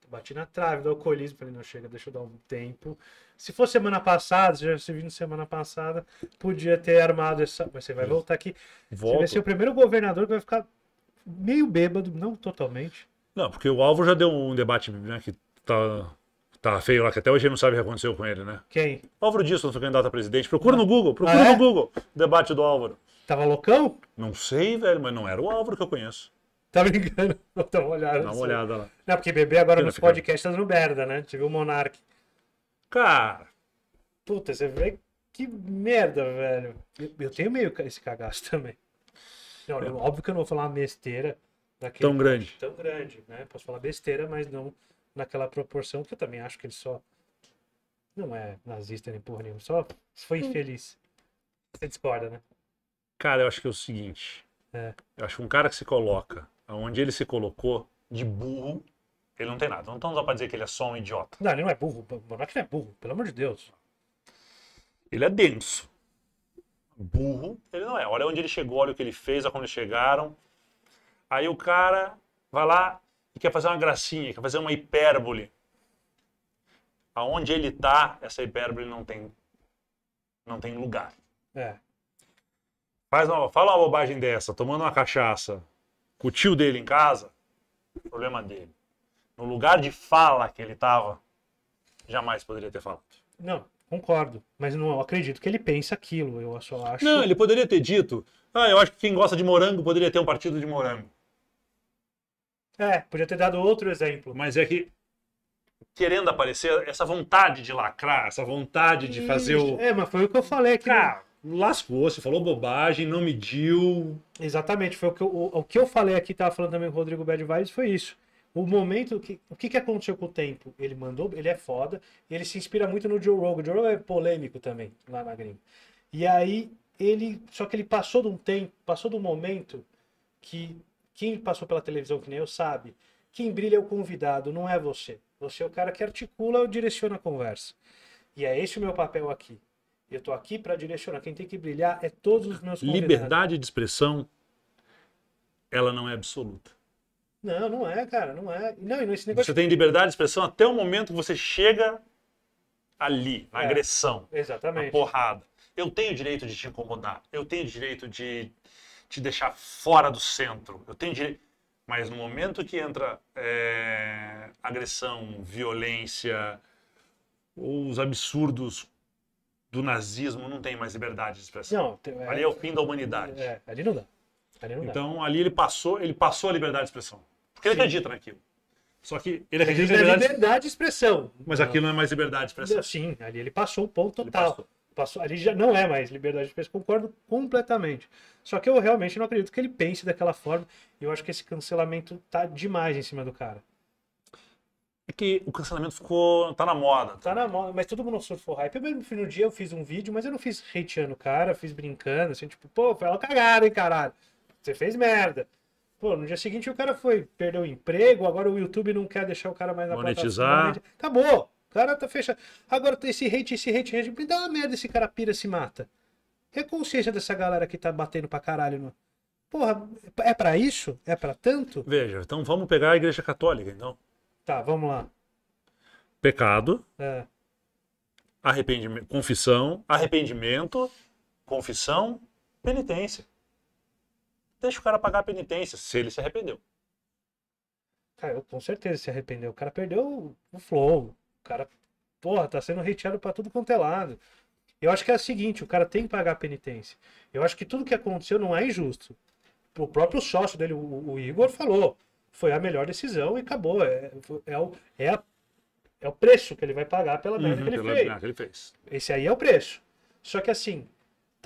Bati na trave do alcoolismo, falei, não, chega, deixa eu dar um tempo. Se fosse semana passada, se já se vindo semana passada, podia ter armado essa. Mas você vai voltar aqui. Volto. Você vai ser o primeiro governador que vai ficar meio bêbado, não totalmente. Não, porque o Alvo já deu um debate né, que tá, tá feio lá, que até hoje ele não sabe o que aconteceu com ele, né? Quem? Álvaro Dias, quando foi candidato a presidente. Procura ah. no Google, procura ah, é? no Google o debate do Álvaro. Tava loucão? Não sei, velho, mas não era o Álvaro que eu conheço. Tá brincando? (laughs) Dá uma olhada. Dá uma olhada lá. Não, porque bebê agora nos podcasts tá é dando merda, né? Tive o Monark. Cara, puta, você vê que merda, velho. Eu, eu tenho meio esse cagaço também. Não, é óbvio que eu não vou falar uma besteira daquele. Tão grande. Tão grande, né? Posso falar besteira, mas não naquela proporção que eu também acho que ele só. Não é nazista nem porra nenhuma, só foi infeliz. Você discorda, né? Cara, eu acho que é o seguinte. É. Eu acho que um cara que se coloca aonde ele se colocou, de burro, ele não tem nada. Não dá pra dizer que ele é só um idiota. Não, ele não é burro. O não é burro, pelo amor de Deus. Ele é denso. Burro, ele não é. Olha onde ele chegou, olha o que ele fez, olha como eles chegaram. Aí o cara vai lá e quer fazer uma gracinha, quer fazer uma hipérbole. Aonde ele tá, essa hipérbole não tem, não tem lugar. É. Faz uma, fala uma bobagem dessa, tomando uma cachaça com o tio dele em casa, problema dele no lugar de fala que ele estava, jamais poderia ter falado. Não, concordo. Mas não acredito que ele pense aquilo, eu só acho. Não, ele poderia ter dito. Ah, eu acho que quem gosta de morango poderia ter um partido de morango. É, podia ter dado outro exemplo. Mas é que, querendo aparecer, essa vontade de lacrar, essa vontade de fazer o. É, mas foi o que eu falei aqui. Cara, né? ah, lascou, você falou bobagem, não mediu. Exatamente, foi o que eu, o, o que eu falei aqui, tava falando também com o Rodrigo Bad Vibes, foi isso o momento que o que, que aconteceu com o tempo ele mandou ele é foda ele se inspira muito no Joe Rogan o Joe Rogan é polêmico também lá na gringa e aí ele só que ele passou de um tempo passou de um momento que quem passou pela televisão que nem eu sabe quem brilha é o convidado não é você você é o cara que articula ou direciona a conversa e é esse o meu papel aqui eu tô aqui para direcionar quem tem que brilhar é todos os meus convidados. liberdade de expressão ela não é absoluta não, não é, cara, não é. Não, e nesse é negócio... Você tem liberdade de expressão até o momento que você chega ali, na é, agressão, exatamente. na porrada. Eu tenho direito de te incomodar, eu tenho direito de te deixar fora do centro, eu tenho direito... Mas no momento que entra é, agressão, violência, os absurdos do nazismo, não tem mais liberdade de expressão. Não, é, ali é o fim da humanidade. É, ali não dá. É ali então ali ele passou, ele passou a liberdade de expressão. Porque Sim. ele acredita naquilo. Só que ele acredita na liberdade... liberdade de expressão. Mas aquilo não é mais liberdade de expressão. Sim, ali ele passou o ponto total. Passou. Passou, ali já não é mais liberdade de expressão, concordo completamente. Só que eu realmente não acredito que ele pense daquela forma. E eu acho que esse cancelamento tá demais em cima do cara. É que o cancelamento ficou. tá na moda. Tá, tá na moda, mas todo mundo surfou hype. Eu mesmo no dia eu fiz um vídeo, mas eu não fiz hateando o cara, fiz brincando, assim, tipo, pô, foi ela cagada, hein, caralho você fez merda. Pô, no dia seguinte o cara foi, perdeu o emprego, agora o YouTube não quer deixar o cara mais na Monetizar. plataforma. Acabou. O cara tá fechado. Agora esse hate, esse hate, hate. Me dá uma merda esse cara pira se mata. É consciência dessa galera que tá batendo pra caralho no. Porra, é para isso? É para tanto? Veja, então vamos pegar a Igreja Católica, então. Tá, vamos lá. Pecado. É. Arrependimento, confissão, arrependimento, confissão, penitência. Deixa o cara pagar a penitência, se ele se arrependeu. Cara, com certeza se arrependeu. O cara perdeu o flow. O cara, porra, tá sendo reteado pra tudo quanto é lado. Eu acho que é o seguinte, o cara tem que pagar a penitência. Eu acho que tudo que aconteceu não é injusto. O próprio sócio dele, o, o Igor, falou. Foi a melhor decisão e acabou. É, é, o, é, a, é o preço que ele vai pagar pela merda uhum, que, que ele fez. Esse aí é o preço. Só que assim,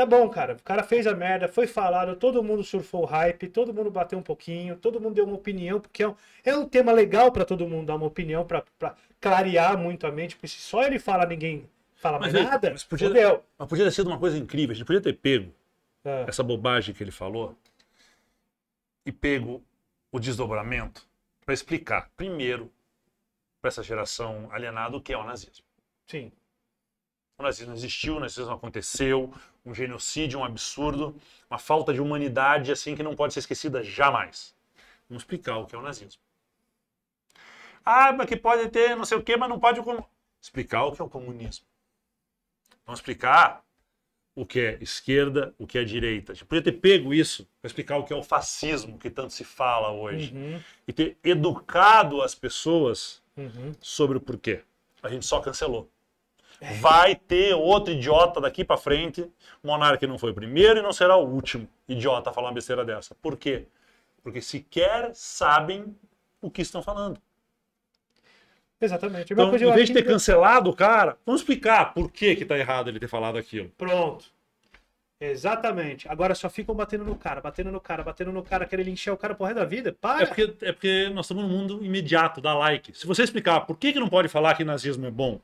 Tá bom, cara. O cara fez a merda, foi falado, todo mundo surfou o hype, todo mundo bateu um pouquinho, todo mundo deu uma opinião, porque é um, é um tema legal para todo mundo dar uma opinião, para clarear muito a mente, porque se só ele fala, ninguém fala mas, mais nada. Mas podia, fodeu. mas podia ter sido uma coisa incrível, a gente podia ter pego é. essa bobagem que ele falou e pego o desdobramento para explicar, primeiro, para essa geração alienada o que é o nazismo. Sim. O nazismo existiu, né? o nazismo aconteceu, um genocídio, um absurdo, uma falta de humanidade assim que não pode ser esquecida jamais. Vamos explicar o que é o nazismo. Ah, mas que pode ter não sei o que, mas não pode o explicar o que é o comunismo. Vamos explicar o que é esquerda, o que é direita. A gente podia ter pego isso para explicar o que é o fascismo que tanto se fala hoje uhum. e ter educado as pessoas uhum. sobre o porquê. A gente só cancelou. Vai ter outro idiota daqui para frente. Monarque não foi o primeiro e não será o último idiota a falar uma besteira dessa. Por quê? Porque sequer sabem o que estão falando. Exatamente. Então, em vez de ter que... cancelado o cara, vamos explicar por que que tá errado ele ter falado aquilo. Pronto. Exatamente. Agora só ficam batendo no cara, batendo no cara, batendo no cara, querendo encher o cara por resto da vida. Para. É porque, é porque nós estamos num mundo imediato, dá like. Se você explicar por que, que não pode falar que nazismo é bom,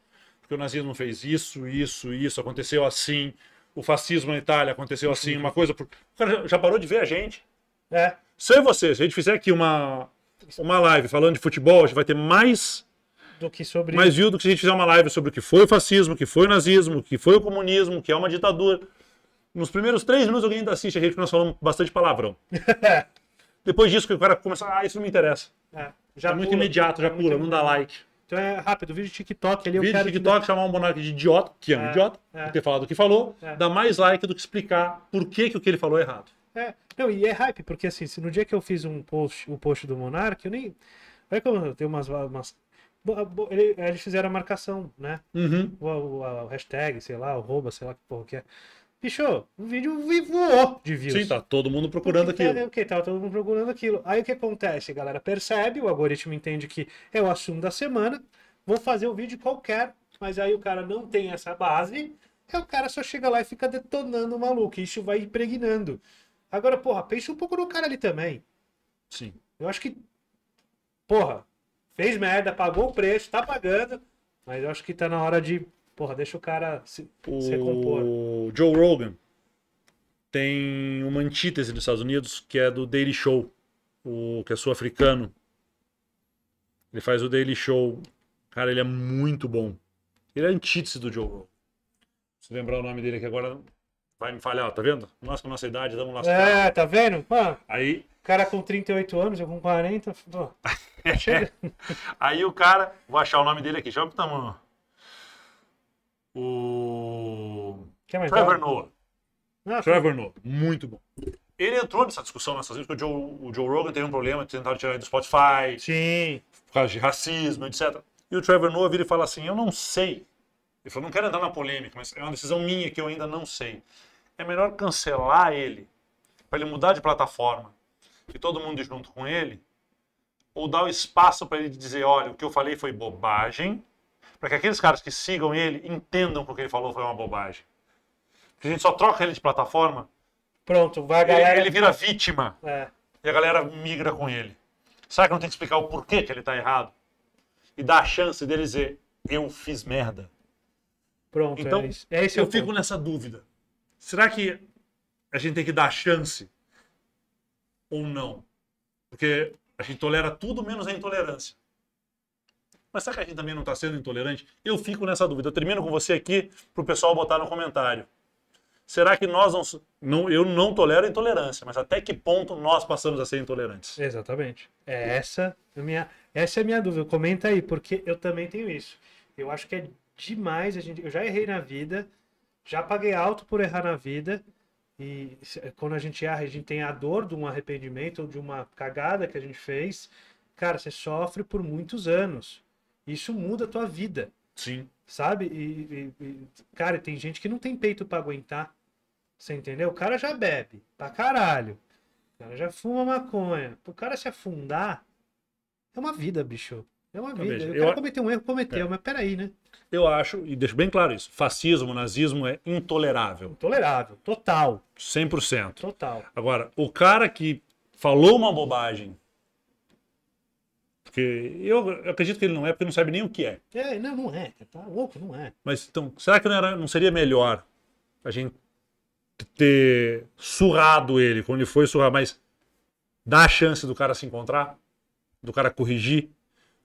porque o nazismo fez isso, isso, isso, aconteceu assim, o fascismo na Itália aconteceu assim, uma coisa. Por... O cara já parou de ver a gente. Né? Se eu e você, se a gente fizer aqui uma, uma live falando de futebol, a gente vai ter mais do que sobre mais viu do que se a gente fizer uma live sobre o que foi o fascismo, o que foi o nazismo, o que foi o comunismo, o que é uma ditadura. Nos primeiros três minutos alguém ainda assiste a gente, porque nós falamos bastante palavrão. (laughs) Depois disso, que o cara começa, ah, isso não me interessa. É, já é muito imediato, já é pula, não dá like. Então é rápido, vídeo TikTok ali. Vídeo eu quero TikTok, chamar um monarca de idiota, que é um é, idiota, é. por ter falado o que falou, é. dá mais like do que explicar por que, que o que ele falou é errado. É, não, e é hype, porque assim, se no dia que eu fiz um post, o um post do monarca, eu nem. Olha como eu tenho umas. umas... Eles fizeram a marcação, né? Uhum. O, o, o, hashtag, sei lá, o rouba, sei lá que porra que é. Bicho, o vídeo voou de views. Sim, tá todo mundo procurando aquilo. É, ok, tá todo mundo procurando aquilo. Aí o que acontece? A galera percebe, o algoritmo entende que é o assunto da semana, vou fazer um vídeo qualquer, mas aí o cara não tem essa base, aí o cara só chega lá e fica detonando o maluco, e isso vai impregnando. Agora, porra, pensa um pouco no cara ali também. Sim. Eu acho que, porra, fez merda, pagou o preço, tá pagando, mas eu acho que tá na hora de Porra, deixa o cara se, o... se recompor. O Joe Rogan tem uma antítese nos Estados Unidos que é do Daily Show, o que é sul-africano. Ele faz o Daily Show. Cara, ele é muito bom. Ele é a antítese do Joe Rogan. Se lembrar o nome dele aqui agora, vai me falhar, ó, tá vendo? Nós com a nossa idade, damos nosso. É, carro. tá vendo? Mano, aí. cara com 38 anos, eu com 40. Pô, é. (laughs) Aí o cara, vou achar o nome dele aqui, já tá, tamanho? O. Quem mais Trevor Noah. Ah, Trevor Noah, muito bom. Ele entrou nessa discussão nessas vezes, porque o Joe, o Joe Rogan teve um problema, de tentar tirar ele do Spotify. Sim. Por causa de racismo, etc. E o Trevor Noah vira e fala assim: Eu não sei. Ele falou: Não quero entrar na polêmica, mas é uma decisão minha que eu ainda não sei. É melhor cancelar ele, para ele mudar de plataforma e todo mundo junto com ele, ou dar o espaço para ele dizer: Olha, o que eu falei foi bobagem, para que aqueles caras que sigam ele entendam que o que ele falou foi uma bobagem. Porque a gente só troca ele de plataforma. Pronto, vai a galera. Ele, ele vira vítima. É. E a galera migra com ele. Será que não tem que explicar o porquê que ele está errado? E dar a chance dele dizer: eu fiz merda. Pronto, é então, é isso. É esse eu é fico ponto. nessa dúvida. Será que a gente tem que dar chance ou não? Porque a gente tolera tudo menos a intolerância. Mas será que a gente também não está sendo intolerante? Eu fico nessa dúvida. Eu termino com você aqui para o pessoal botar no comentário. Será que nós não, não, Eu não tolero a intolerância, mas até que ponto nós passamos a ser intolerantes? Exatamente. É essa, é minha, essa é a minha dúvida. Comenta aí, porque eu também tenho isso. Eu acho que é demais. A gente, eu já errei na vida, já paguei alto por errar na vida. E quando a gente erra, a gente tem a dor de um arrependimento ou de uma cagada que a gente fez. Cara, você sofre por muitos anos. Isso muda a tua vida. Sim. Sabe? E, e, e, cara, tem gente que não tem peito para aguentar. Você entendeu? O cara já bebe pra caralho. O cara já fuma maconha. O cara se afundar, é uma vida, bicho. É uma vida. Eu, eu quero cometer um erro, cometeu, é. mas peraí, né? Eu acho, e deixo bem claro isso, fascismo, nazismo é intolerável. Intolerável, total. 100%. Total. Agora, o cara que falou uma bobagem, porque eu acredito que ele não é, porque não sabe nem o que é. É, não, não é. Tá louco, não é. Mas então, será que não, era, não seria melhor a gente ter surrado ele quando ele foi surrar, mas dar a chance do cara se encontrar, do cara corrigir?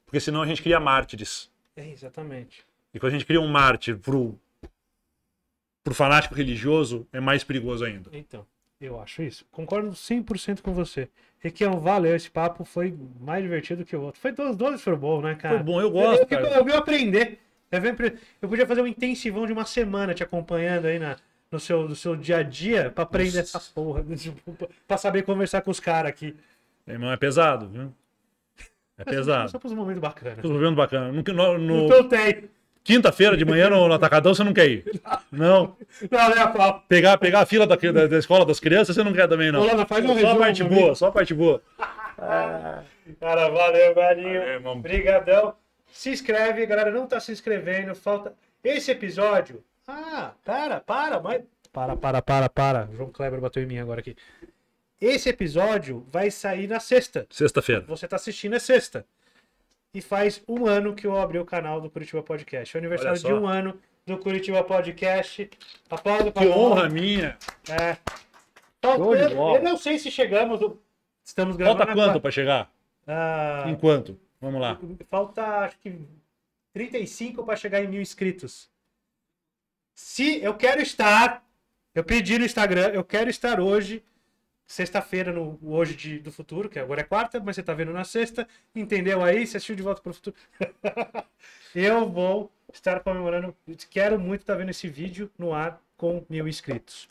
Porque senão a gente cria mártires. É, exatamente. E quando a gente cria um mártir pro, pro fanático religioso, é mais perigoso ainda. Então. Eu acho isso. Concordo 100% com você. Requião, valeu. Esse papo foi mais divertido que o outro. Foi todos, todos foram bom, né, cara? Foi bom, eu gosto. Eu, eu, eu, eu aprender. Eu, vim eu podia fazer um intensivão de uma semana te acompanhando aí na, no, seu, no seu dia a dia pra aprender Nossa. essa porra. (laughs) Pra saber conversar com os caras aqui. Meu irmão, é pesado, viu? É pesado. Só, só os momentos bacanas. Os momentos bacanas. No, no, no... Então tem. Quinta-feira de manhã no, no Atacadão você não quer ir? (laughs) Não. Não, não é pegar, pegar a fila da, da, da, escola das crianças você não quer também, não. Olá, faz um só resumo, a parte boa, só a parte boa. Ah, cara, valeu, Marinho. Obrigadão. Se inscreve, galera. Não tá se inscrevendo. Falta. Esse episódio. Ah, para, para, mas. Para, para, para, para. O João Kleber bateu em mim agora aqui. Esse episódio vai sair na sexta. Sexta-feira. Você tá assistindo é sexta. E faz um ano que eu abri o canal do Curitiba Podcast. É o aniversário de um ano do Curitiba Podcast. Aplaudo para Que honra minha! É. Tá eu, eu, não sei se chegamos. Estamos gravando. Falta quanto para chegar? Ah, Enquanto? Vamos lá. Falta acho que 35 para chegar em mil inscritos. Se eu quero estar, eu pedi no Instagram, eu quero estar hoje sexta-feira no Hoje de, do Futuro, que agora é quarta, mas você está vendo na sexta, entendeu aí? Você assistiu de volta para o futuro. (laughs) eu vou estar comemorando, quero muito estar tá vendo esse vídeo no ar com mil inscritos.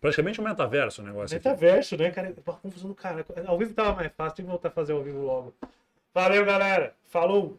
Praticamente um metaverso o negócio. Metaverso, aqui. né, cara? Uma confusão do cara. Ao vivo tava mais fácil, tem que voltar a fazer ao vivo logo. Valeu, galera. Falou!